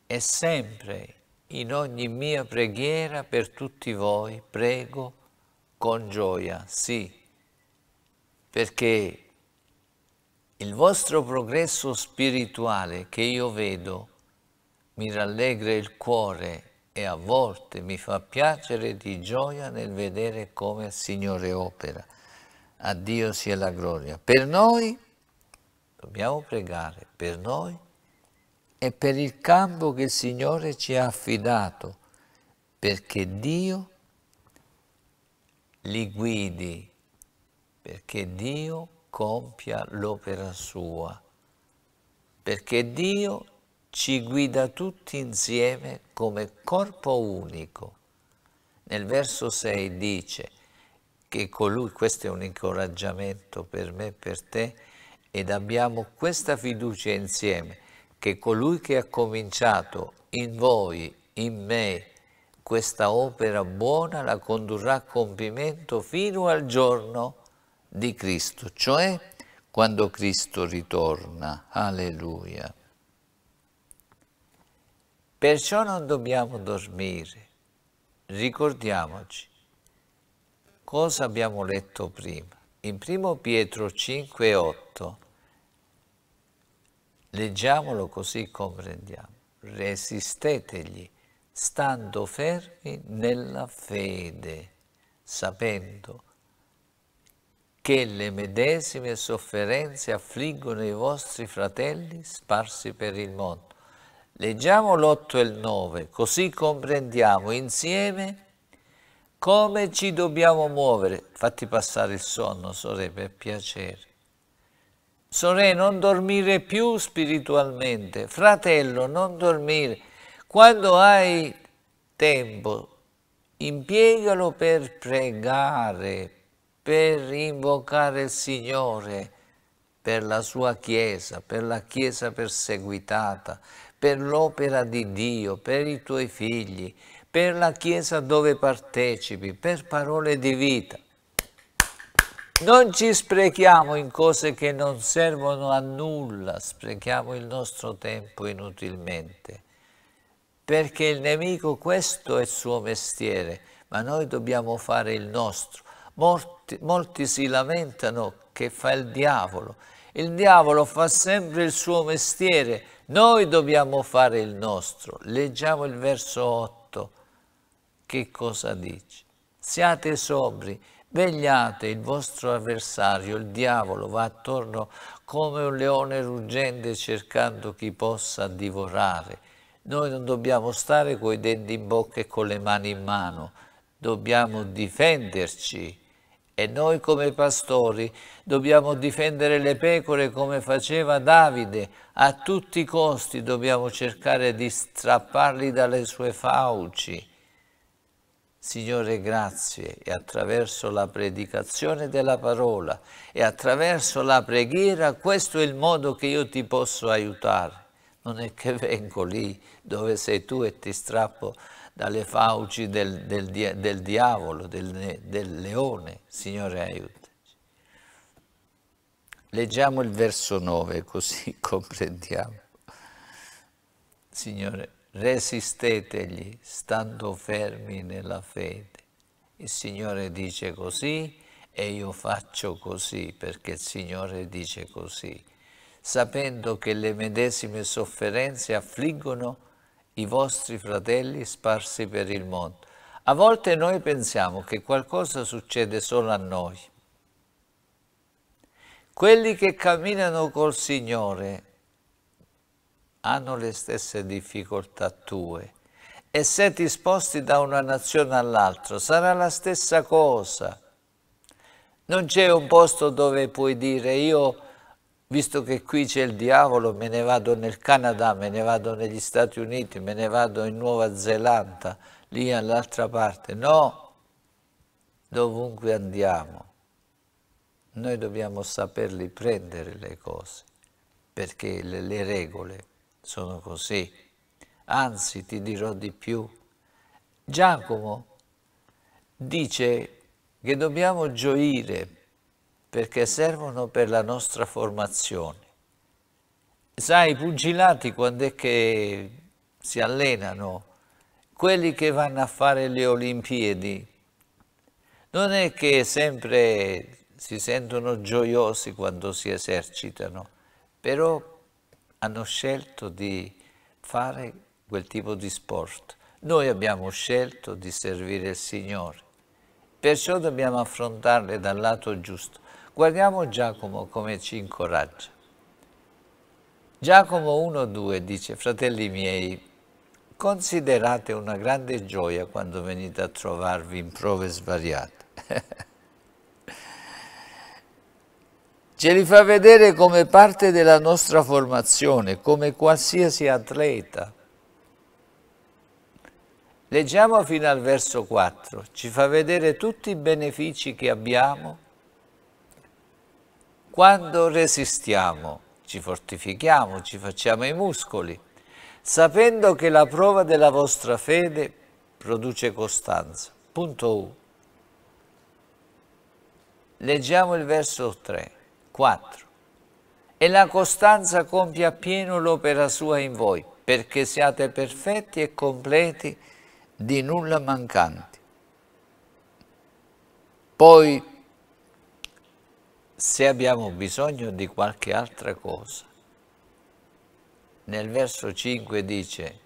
Speaker 2: E sempre in ogni mia preghiera per tutti voi prego con gioia, sì, perché il vostro progresso spirituale che io vedo mi rallegra il cuore e a volte mi fa piacere di gioia nel vedere come il Signore opera. A Dio sia la gloria. Per noi dobbiamo pregare, per noi e per il campo che il Signore ci ha affidato, perché Dio li guidi, perché Dio compia l'opera sua, perché Dio ci guida tutti insieme come corpo unico. Nel verso 6 dice che colui, questo è un incoraggiamento per me e per te, ed abbiamo questa fiducia insieme, che colui che ha cominciato in voi, in me, questa opera buona la condurrà a compimento fino al giorno di Cristo, cioè quando Cristo ritorna. Alleluia. Perciò non dobbiamo dormire. Ricordiamoci cosa abbiamo letto prima. In 1 Pietro 5, 8 Leggiamolo così comprendiamo. Resistetegli stando fermi nella fede, sapendo che le medesime sofferenze affliggono i vostri fratelli sparsi per il mondo. Leggiamo l'8 e il 9, così comprendiamo insieme come ci dobbiamo muovere. Fatti passare il sonno, sorelle, per piacere. Sorè, non dormire più spiritualmente. Fratello, non dormire. Quando hai tempo, impiegalo per pregare, per invocare il Signore, per la sua Chiesa, per la Chiesa perseguitata, per l'opera di Dio, per i tuoi figli, per la Chiesa dove partecipi, per parole di vita. Non ci sprechiamo in cose che non servono a nulla, sprechiamo il nostro tempo inutilmente, perché il nemico questo è il suo mestiere, ma noi dobbiamo fare il nostro. Molti, molti si lamentano che fa il diavolo, il diavolo fa sempre il suo mestiere, noi dobbiamo fare il nostro. Leggiamo il verso 8, che cosa dice? Siate sobri Vegliate, il vostro avversario, il diavolo, va attorno come un leone ruggente cercando chi possa divorare. Noi non dobbiamo stare coi denti in bocca e con le mani in mano, dobbiamo difenderci. E noi come pastori dobbiamo difendere le pecore come faceva Davide, a tutti i costi dobbiamo cercare di strapparli dalle sue fauci Signore, grazie e attraverso la predicazione della parola e attraverso la preghiera questo è il modo che io ti posso aiutare. Non è che vengo lì dove sei tu e ti strappo dalle fauci del, del, del diavolo, del, del leone. Signore, aiutaci. Leggiamo il verso 9 così comprendiamo. Signore, resistetegli stando fermi nella fede. Il Signore dice così e io faccio così perché il Signore dice così, sapendo che le medesime sofferenze affliggono i vostri fratelli sparsi per il mondo. A volte noi pensiamo che qualcosa succede solo a noi. Quelli che camminano col Signore hanno le stesse difficoltà tue e se ti sposti da una nazione all'altra sarà la stessa cosa. Non c'è un posto dove puoi dire io, visto che qui c'è il diavolo, me ne vado nel Canada, me ne vado negli Stati Uniti, me ne vado in Nuova Zelanda, lì all'altra parte. No, dovunque andiamo, noi dobbiamo saperli prendere le cose, perché le, le regole sono così. Anzi, ti dirò di più. Giacomo dice che dobbiamo gioire perché servono per la nostra formazione. Sai, i pugilati quando è che si allenano, quelli che vanno a fare le Olimpiadi, non è che sempre si sentono gioiosi quando si esercitano, però hanno scelto di fare quel tipo di sport. Noi abbiamo scelto di servire il Signore, perciò dobbiamo affrontarle dal lato giusto. Guardiamo Giacomo come ci incoraggia. Giacomo 1,2 dice, fratelli miei, considerate una grande gioia quando venite a trovarvi in prove svariate. ce li fa vedere come parte della nostra formazione, come qualsiasi atleta. Leggiamo fino al verso 4, ci fa vedere tutti i benefici che abbiamo quando resistiamo, ci fortifichiamo, ci facciamo i muscoli, sapendo che la prova della vostra fede produce costanza. Punto 1. Leggiamo il verso 3. 4. E la costanza compia pieno l'opera sua in voi, perché siate perfetti e completi, di nulla mancanti. Poi, se abbiamo bisogno di qualche altra cosa, nel verso 5 dice,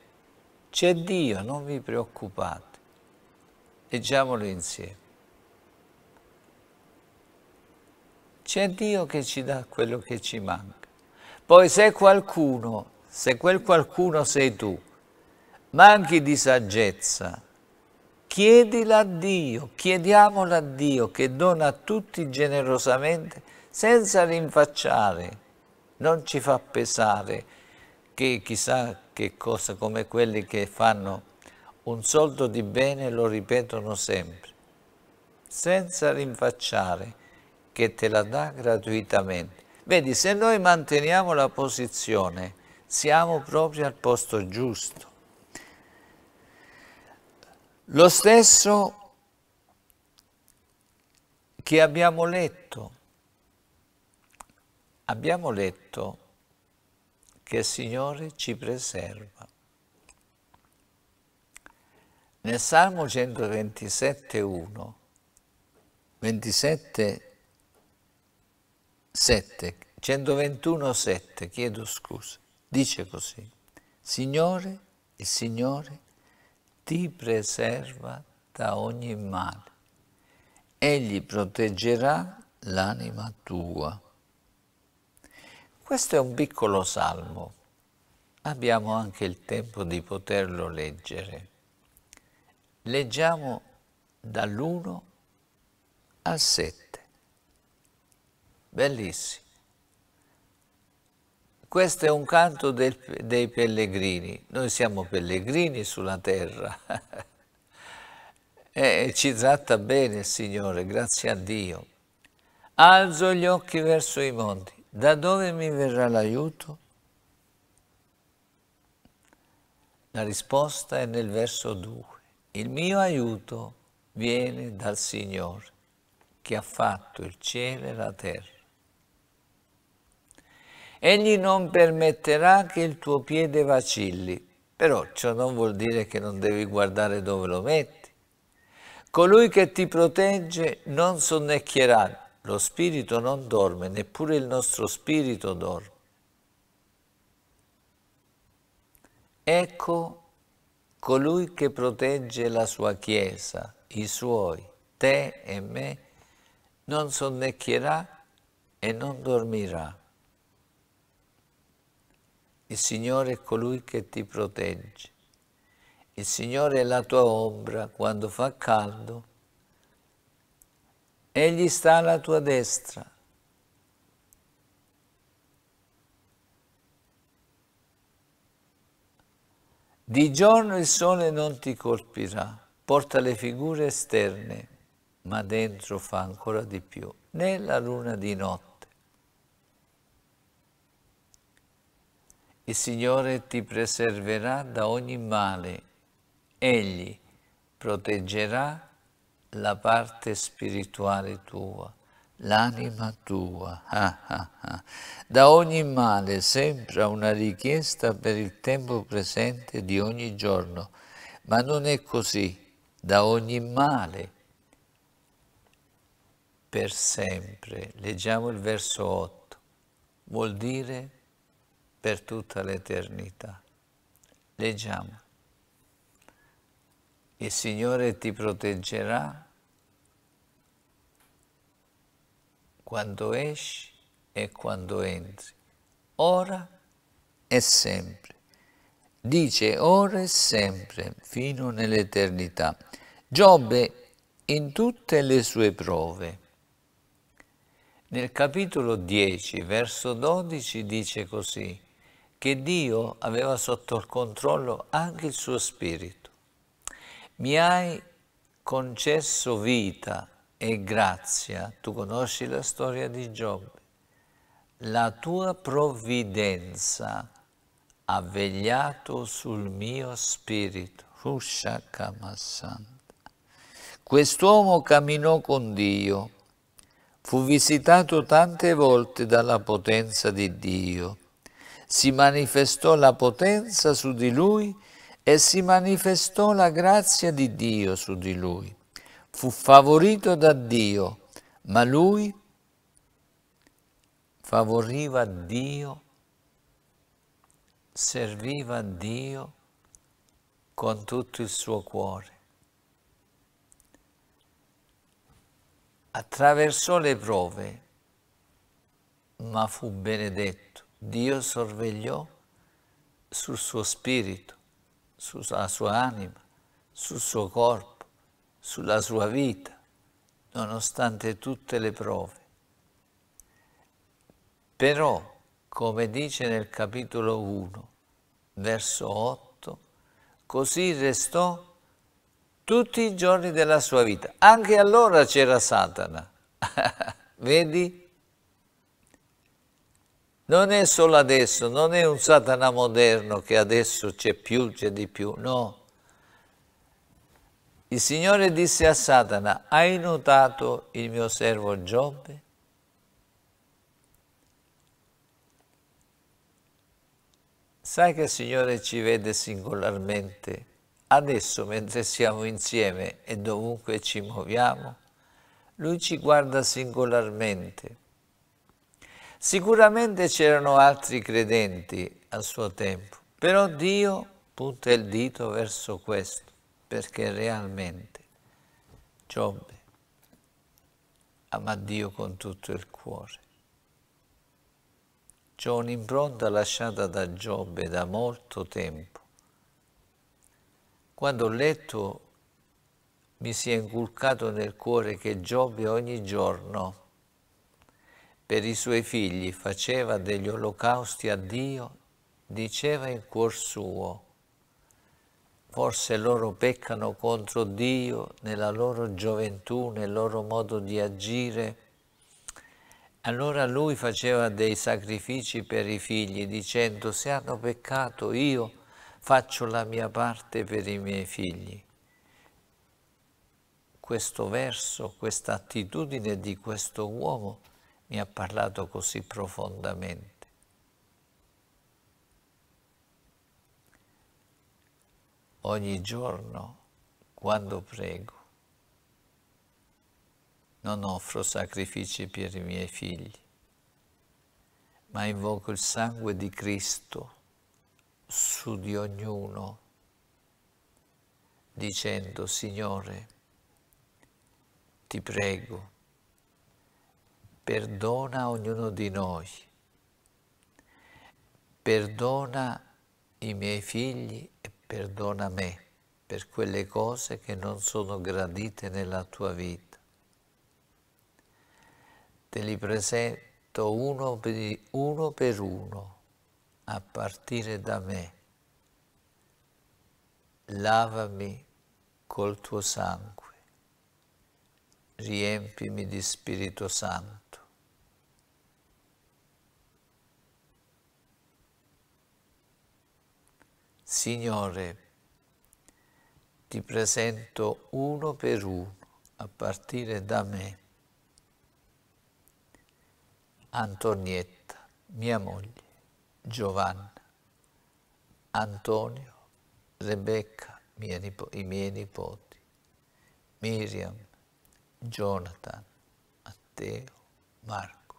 Speaker 2: c'è Dio, non vi preoccupate. Leggiamolo insieme. c'è Dio che ci dà quello che ci manca. Poi se qualcuno, se quel qualcuno sei tu, manchi di saggezza, chiedila a Dio, chiediamola a Dio che dona a tutti generosamente senza rinfacciare, non ci fa pesare che chissà che cosa come quelli che fanno un soldo di bene lo ripetono sempre, senza rinfacciare che te la dà gratuitamente. Vedi, se noi manteniamo la posizione, siamo proprio al posto giusto. Lo stesso che abbiamo letto, abbiamo letto che il Signore ci preserva. Nel Salmo 127, 1, 27 7, 121, 7, chiedo scusa, dice così, Signore, il Signore ti preserva da ogni male, Egli proteggerà l'anima tua. Questo è un piccolo salmo, abbiamo anche il tempo di poterlo leggere. Leggiamo dall'1 al 7 bellissimi. Questo è un canto del, dei pellegrini, noi siamo pellegrini sulla terra e eh, eh, ci tratta bene il Signore, grazie a Dio. Alzo gli occhi verso i monti, da dove mi verrà l'aiuto? La risposta è nel verso 2. Il mio aiuto viene dal Signore che ha fatto il cielo e la terra. Egli non permetterà che il tuo piede vacilli, però ciò non vuol dire che non devi guardare dove lo metti. Colui che ti protegge non sonnecchierà, lo spirito non dorme, neppure il nostro spirito dorme. Ecco colui che protegge la sua Chiesa, i suoi, te e me, non sonnecchierà e non dormirà. Il Signore è colui che ti protegge. Il Signore è la tua ombra quando fa caldo. Egli sta alla tua destra. Di giorno il sole non ti colpirà, porta le figure esterne, ma dentro fa ancora di più, né la luna di notte Il Signore ti preserverà da ogni male, Egli proteggerà la parte spirituale tua, l'anima tua. Ah, ah, ah. Da ogni male sembra una richiesta per il tempo presente di ogni giorno, ma non è così. Da ogni male per sempre. Leggiamo il verso 8. Vuol dire per tutta l'eternità. Leggiamo. Il Signore ti proteggerà quando esci e quando entri, ora e sempre. Dice ora e sempre, fino nell'eternità. Giobbe in tutte le sue prove. Nel capitolo 10, verso 12, dice così, che Dio aveva sotto il controllo anche il suo spirito. Mi hai concesso vita e grazia, tu conosci la storia di Giobbe, la tua provvidenza ha vegliato sul mio spirito. Quest'uomo camminò con Dio, fu visitato tante volte dalla potenza di Dio, si manifestò la potenza su di lui e si manifestò la grazia di Dio su di lui. Fu favorito da Dio, ma lui favoriva Dio, serviva Dio con tutto il suo cuore. Attraversò le prove, ma fu benedetto Dio sorvegliò sul suo spirito, sulla sua anima, sul suo corpo, sulla sua vita, nonostante tutte le prove. Però, come dice nel capitolo 1, verso 8, così restò tutti i giorni della sua vita. Anche allora c'era Satana. Vedi? non è solo adesso, non è un Satana moderno che adesso c'è più, c'è di più, no. Il Signore disse a Satana, hai notato il mio servo Giobbe? Sai che il Signore ci vede singolarmente, adesso mentre siamo insieme e dovunque ci muoviamo? Lui ci guarda singolarmente Sicuramente c'erano altri credenti al suo tempo, però Dio punta il dito verso questo, perché realmente Giobbe ama Dio con tutto il cuore. C'è un'impronta lasciata da Giobbe da molto tempo. Quando ho letto mi si è inculcato nel cuore che Giobbe ogni giorno per i suoi figli faceva degli olocausti a Dio, diceva in cuor suo, forse loro peccano contro Dio nella loro gioventù, nel loro modo di agire. Allora lui faceva dei sacrifici per i figli dicendo se hanno peccato io faccio la mia parte per i miei figli. Questo verso, questa attitudine di questo uomo mi ha parlato così profondamente. Ogni giorno, quando prego, non offro sacrifici per i miei figli, ma invoco il sangue di Cristo su di ognuno, dicendo, Signore, ti prego, perdona ognuno di noi, perdona i miei figli e perdona me per quelle cose che non sono gradite nella tua vita. Te li presento uno per uno, per uno a partire da me. Lavami col tuo sangue riempimi di Spirito Santo. Signore, ti presento uno per uno a partire da me. Antonietta, mia moglie, Giovanna, Antonio, Rebecca, mie i miei nipoti, Miriam, Jonathan, Matteo, Marco.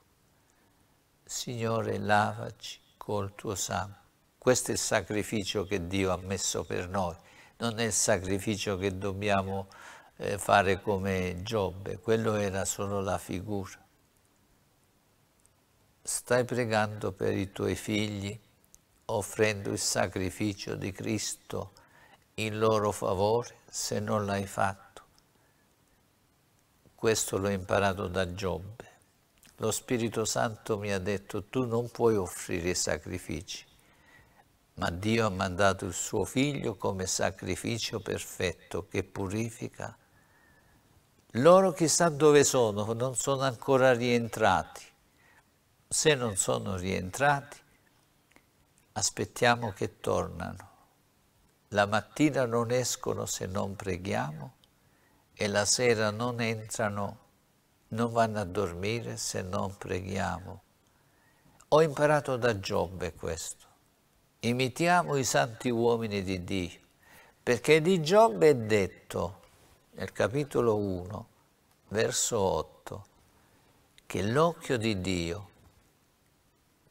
Speaker 2: Signore, lavaci col tuo sangue. Questo è il sacrificio che Dio ha messo per noi, non è il sacrificio che dobbiamo eh, fare come Giobbe, quello era solo la figura. Stai pregando per i tuoi figli, offrendo il sacrificio di Cristo in loro favore, se non l'hai fatto questo l'ho imparato da Giobbe. Lo Spirito Santo mi ha detto, tu non puoi offrire sacrifici, ma Dio ha mandato il suo figlio come sacrificio perfetto che purifica. Loro chissà dove sono, non sono ancora rientrati. Se non sono rientrati, aspettiamo che tornano. La mattina non escono se non preghiamo e la sera non entrano, non vanno a dormire se non preghiamo. Ho imparato da Giobbe questo. Imitiamo i santi uomini di Dio, perché di Giobbe è detto nel capitolo 1, verso 8, che l'occhio di Dio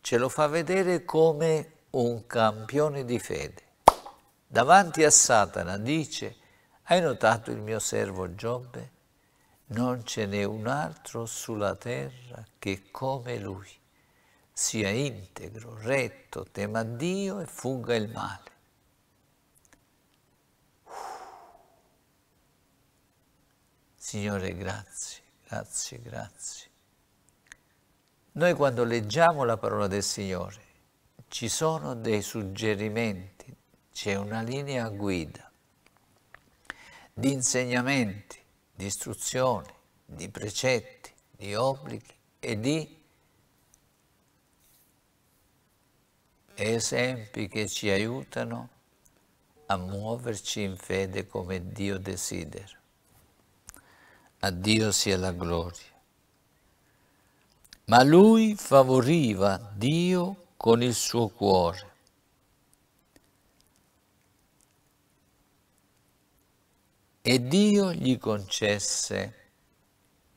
Speaker 2: ce lo fa vedere come un campione di fede. Davanti a Satana dice hai notato il mio servo Giobbe? Non ce n'è un altro sulla terra che come lui sia integro, retto, tema Dio e fugga il male. Uh. Signore, grazie, grazie, grazie. Noi quando leggiamo la parola del Signore ci sono dei suggerimenti, c'è una linea guida di insegnamenti, di istruzioni, di precetti, di obblighi e di esempi che ci aiutano a muoverci in fede come Dio desidera. A Dio sia la gloria. Ma lui favoriva Dio con il suo cuore e Dio gli concesse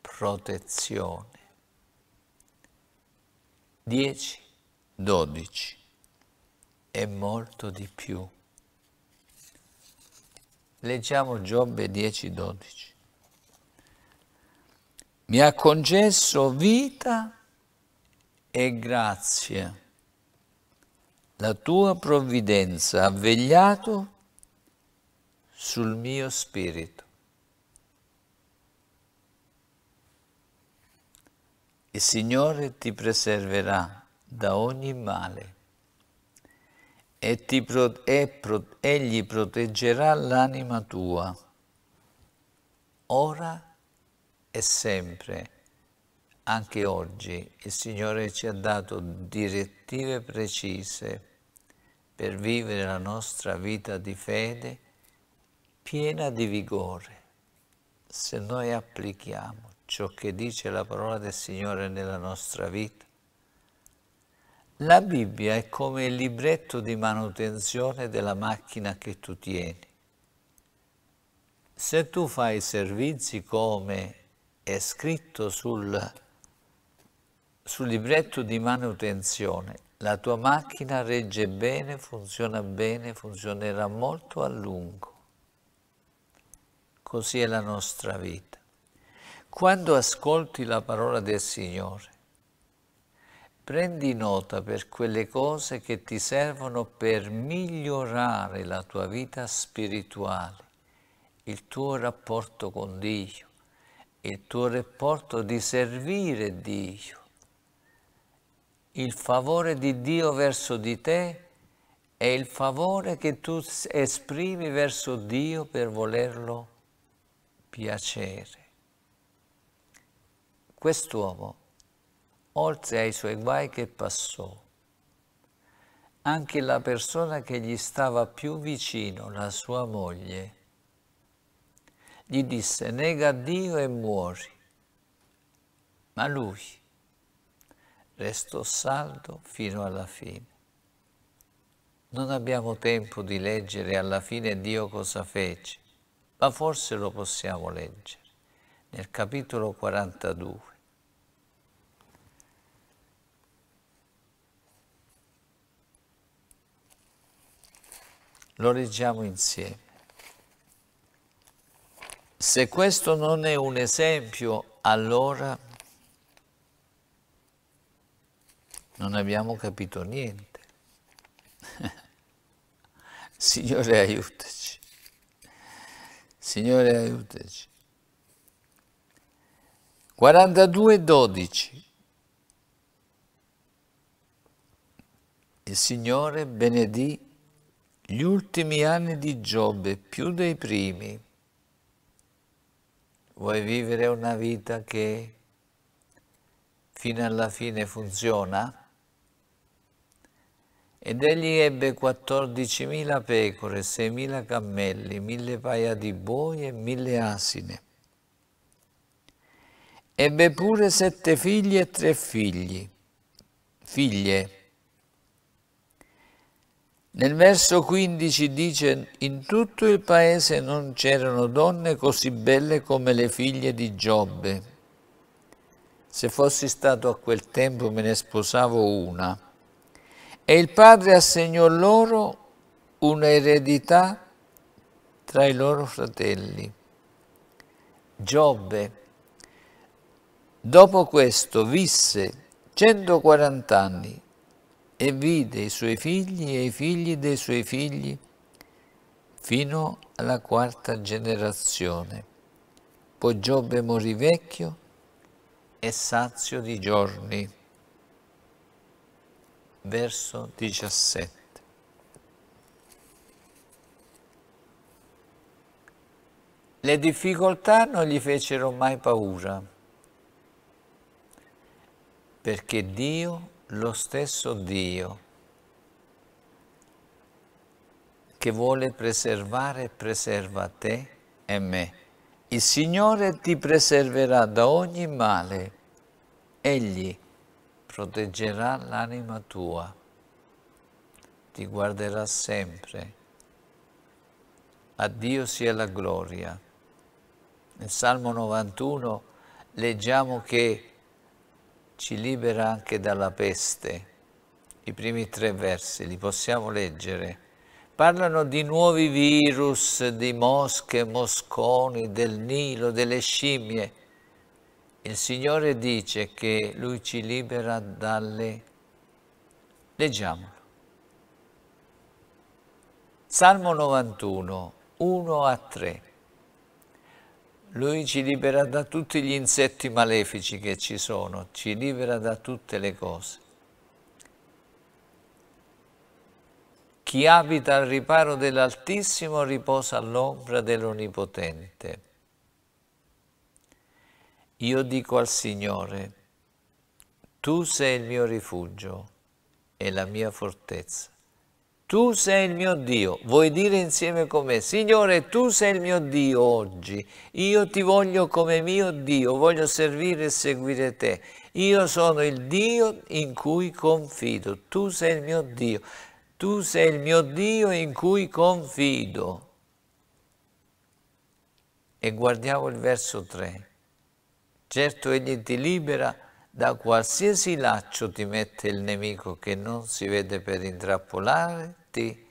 Speaker 2: protezione. 10, 12 e molto di più. Leggiamo Giobbe 10, 12. Mi ha concesso vita e grazia. La tua provvidenza ha vegliato sul mio spirito. Il Signore ti preserverà da ogni male e, ti pro e pro egli proteggerà l'anima tua, ora e sempre. Anche oggi il Signore ci ha dato direttive precise per vivere la nostra vita di fede piena di vigore se noi applichiamo ciò che dice la parola del Signore nella nostra vita. La Bibbia è come il libretto di manutenzione della macchina che tu tieni. Se tu fai i servizi come è scritto sul, sul libretto di manutenzione, la tua macchina regge bene, funziona bene, funzionerà molto a lungo così è la nostra vita. Quando ascolti la parola del Signore, prendi nota per quelle cose che ti servono per migliorare la tua vita spirituale, il tuo rapporto con Dio, il tuo rapporto di servire Dio, il favore di Dio verso di te è il favore che tu esprimi verso Dio per volerlo servire piacere. Quest'uomo, oltre ai suoi guai che passò, anche la persona che gli stava più vicino, la sua moglie, gli disse nega Dio e muori. Ma lui restò saldo fino alla fine. Non abbiamo tempo di leggere alla fine Dio cosa fece, ma forse lo possiamo leggere nel capitolo 42. Lo leggiamo insieme. Se questo non è un esempio, allora non abbiamo capito niente. Signore, aiutaci. Signore aiutaci. 42,12 Il Signore benedì gli ultimi anni di Giobbe più dei primi. Vuoi vivere una vita che fino alla fine funziona? Ed egli ebbe quattordicimila pecore, seimila cammelli, mille paia di buoi e mille asine. Ebbe pure sette figli e tre figli, figlie. Nel verso 15 dice, in tutto il paese non c'erano donne così belle come le figlie di Giobbe. Se fossi stato a quel tempo me ne sposavo una e il padre assegnò loro un'eredità tra i loro fratelli. Giobbe, dopo questo, visse 140 anni e vide i suoi figli e i figli dei suoi figli fino alla quarta generazione. Poi Giobbe morì vecchio e sazio di giorni verso 17. Le difficoltà non gli fecero mai paura, perché Dio, lo stesso Dio, che vuole preservare, preserva te e me. Il Signore ti preserverà da ogni male. Egli proteggerà l'anima tua, ti guarderà sempre. A Dio sia la gloria. Nel Salmo 91 leggiamo che ci libera anche dalla peste. I primi tre versi li possiamo leggere parlano di nuovi virus, di mosche, mosconi, del Nilo, delle scimmie il Signore dice che Lui ci libera dalle... Leggiamolo. Salmo 91, 1 a 3. Lui ci libera da tutti gli insetti malefici che ci sono, ci libera da tutte le cose. Chi abita al riparo dell'Altissimo riposa all'ombra dell'Onipotente. Io dico al Signore, tu sei il mio rifugio e la mia fortezza. Tu sei il mio Dio. Vuoi dire insieme con me, Signore, tu sei il mio Dio oggi. Io ti voglio come mio Dio, voglio servire e seguire te. Io sono il Dio in cui confido. Tu sei il mio Dio. Tu sei il mio Dio in cui confido. E guardiamo il verso 3. Certo egli ti libera da qualsiasi laccio ti mette il nemico che non si vede per intrappolarti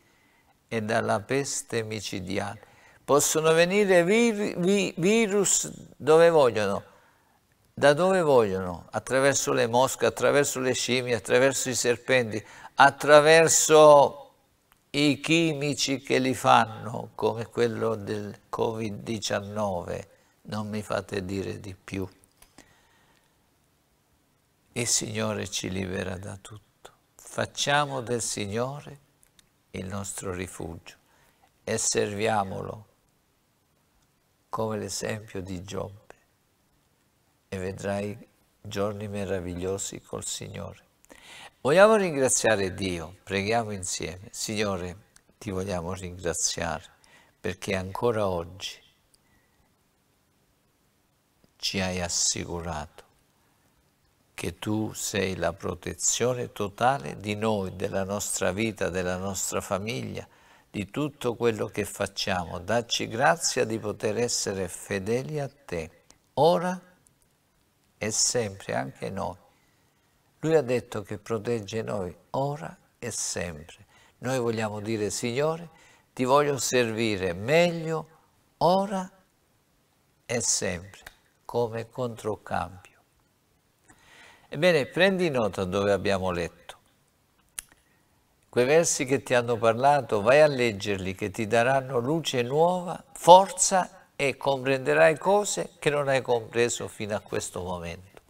Speaker 2: e dalla peste micidiale. Possono venire vir vi virus dove vogliono, da dove vogliono, attraverso le mosche, attraverso le scimmie, attraverso i serpenti, attraverso i chimici che li fanno, come quello del Covid-19. Non mi fate dire di più il Signore ci libera da tutto. Facciamo del Signore il nostro rifugio e serviamolo come l'esempio di Giobbe e vedrai giorni meravigliosi col Signore. Vogliamo ringraziare Dio, preghiamo insieme. Signore, ti vogliamo ringraziare perché ancora oggi ci hai assicurato che tu sei la protezione totale di noi, della nostra vita, della nostra famiglia, di tutto quello che facciamo. Dacci grazia di poter essere fedeli a te, ora e sempre, anche noi. Lui ha detto che protegge noi, ora e sempre. Noi vogliamo dire, Signore, ti voglio servire meglio, ora e sempre, come controcampi Ebbene, prendi nota dove abbiamo letto. Quei versi che ti hanno parlato, vai a leggerli, che ti daranno luce nuova, forza e comprenderai cose che non hai compreso fino a questo momento.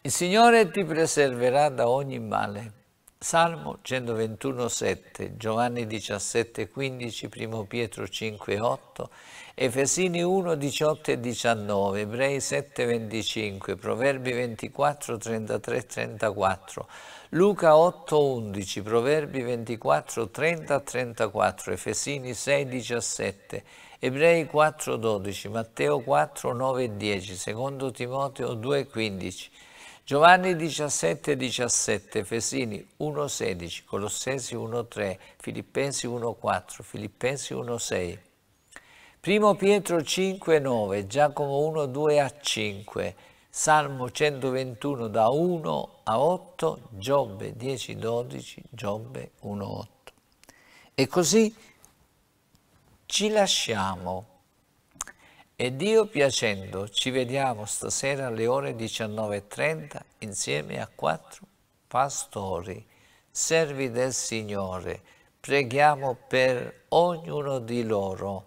Speaker 2: Il Signore ti preserverà da ogni male. Salmo 121, 7, Giovanni 17, 15, 1 Pietro 5, 8 Efesini 1, 18 e 19, Ebrei 7, 25, Proverbi 24, 33 34, Luca 8, 11, Proverbi 24, 30 34, Efesini 6, 17, Ebrei 4, 12, Matteo 4, 9 e 10, secondo Timoteo 2, 15, Giovanni 17, 17, Efesini 1, 16, Colossesi 1, 3, Filippesi 1, 4, Filippesi 1, 6. 1 Pietro 5, 9, Giacomo 1, 2 a 5, Salmo 121 da 1 a 8, Giobbe 10, 12, Giobbe 1, 8. E così ci lasciamo. E Dio piacendo, ci vediamo stasera alle ore 19.30 insieme a quattro pastori, servi del Signore. Preghiamo per ognuno di loro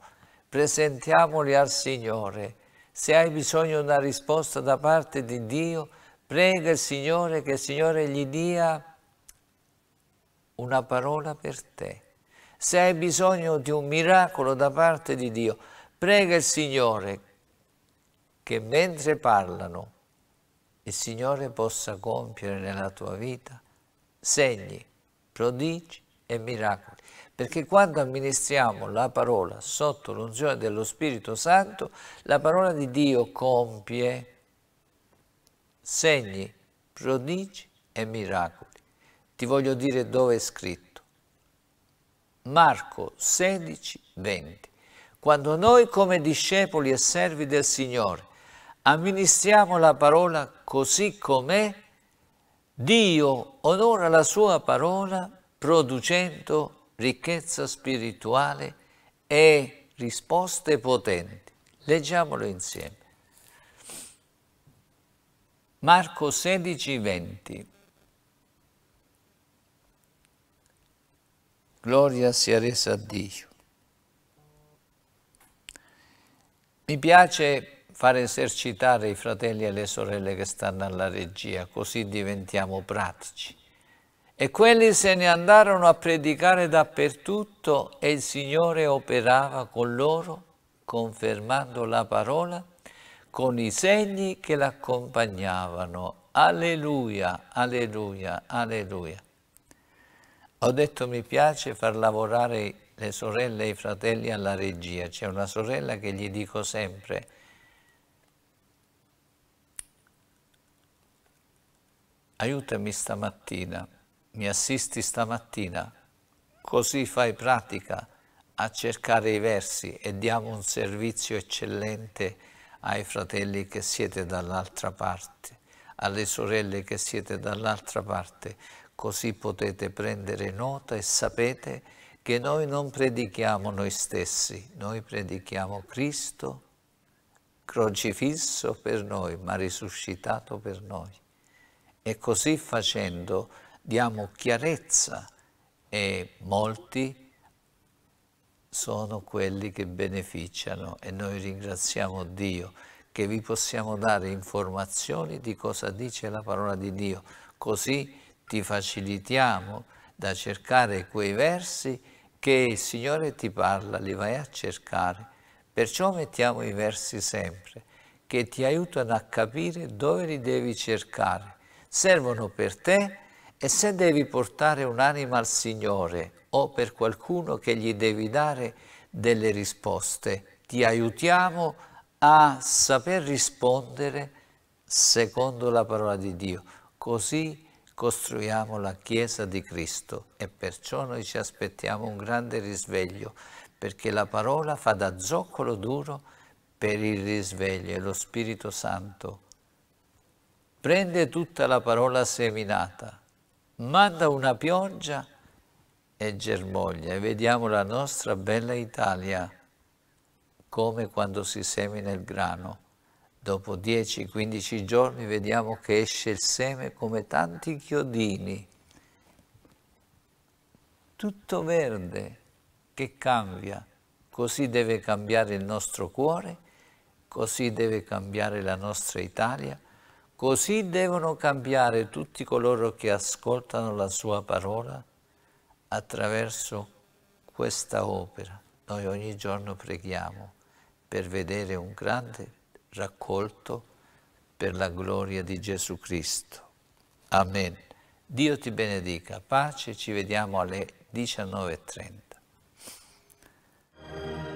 Speaker 2: presentiamoli al Signore. Se hai bisogno di una risposta da parte di Dio, prega il Signore che il Signore gli dia una parola per te. Se hai bisogno di un miracolo da parte di Dio, prega il Signore che mentre parlano il Signore possa compiere nella tua vita segni, prodigi e miracoli. Perché quando amministriamo la parola sotto l'unzione dello Spirito Santo, la parola di Dio compie segni, prodigi e miracoli. Ti voglio dire dove è scritto. Marco 16, 20. Quando noi come discepoli e servi del Signore amministriamo la parola così com'è, Dio onora la sua parola producendo ricchezza spirituale e risposte potenti. Leggiamolo insieme. Marco 16, 20. Gloria sia resa a Dio. Mi piace far esercitare i fratelli e le sorelle che stanno alla regia, così diventiamo pratici. E quelli se ne andarono a predicare dappertutto e il Signore operava con loro, confermando la parola, con i segni che l'accompagnavano. Alleluia, alleluia, alleluia. Ho detto mi piace far lavorare le sorelle e i fratelli alla regia. C'è una sorella che gli dico sempre, aiutami stamattina, mi assisti stamattina, così fai pratica a cercare i versi e diamo un servizio eccellente ai fratelli che siete dall'altra parte, alle sorelle che siete dall'altra parte, così potete prendere nota e sapete che noi non predichiamo noi stessi, noi predichiamo Cristo crocifisso per noi, ma risuscitato per noi. E così facendo diamo chiarezza e molti sono quelli che beneficiano e noi ringraziamo Dio che vi possiamo dare informazioni di cosa dice la parola di Dio, così ti facilitiamo da cercare quei versi che il Signore ti parla, li vai a cercare. Perciò mettiamo i versi sempre, che ti aiutano a capire dove li devi cercare. Servono per te e se devi portare un'anima al Signore o per qualcuno che gli devi dare delle risposte, ti aiutiamo a saper rispondere secondo la parola di Dio. Così costruiamo la Chiesa di Cristo e perciò noi ci aspettiamo un grande risveglio, perché la parola fa da zoccolo duro per il risveglio e lo Spirito Santo prende tutta la parola seminata manda una pioggia e germoglia e vediamo la nostra bella Italia come quando si semina il grano. Dopo 10-15 giorni vediamo che esce il seme come tanti chiodini, tutto verde che cambia. Così deve cambiare il nostro cuore, così deve cambiare la nostra Italia, Così devono cambiare tutti coloro che ascoltano la sua parola attraverso questa opera. Noi ogni giorno preghiamo per vedere un grande raccolto per la gloria di Gesù Cristo. Amen. Dio ti benedica. Pace, ci vediamo alle 19.30.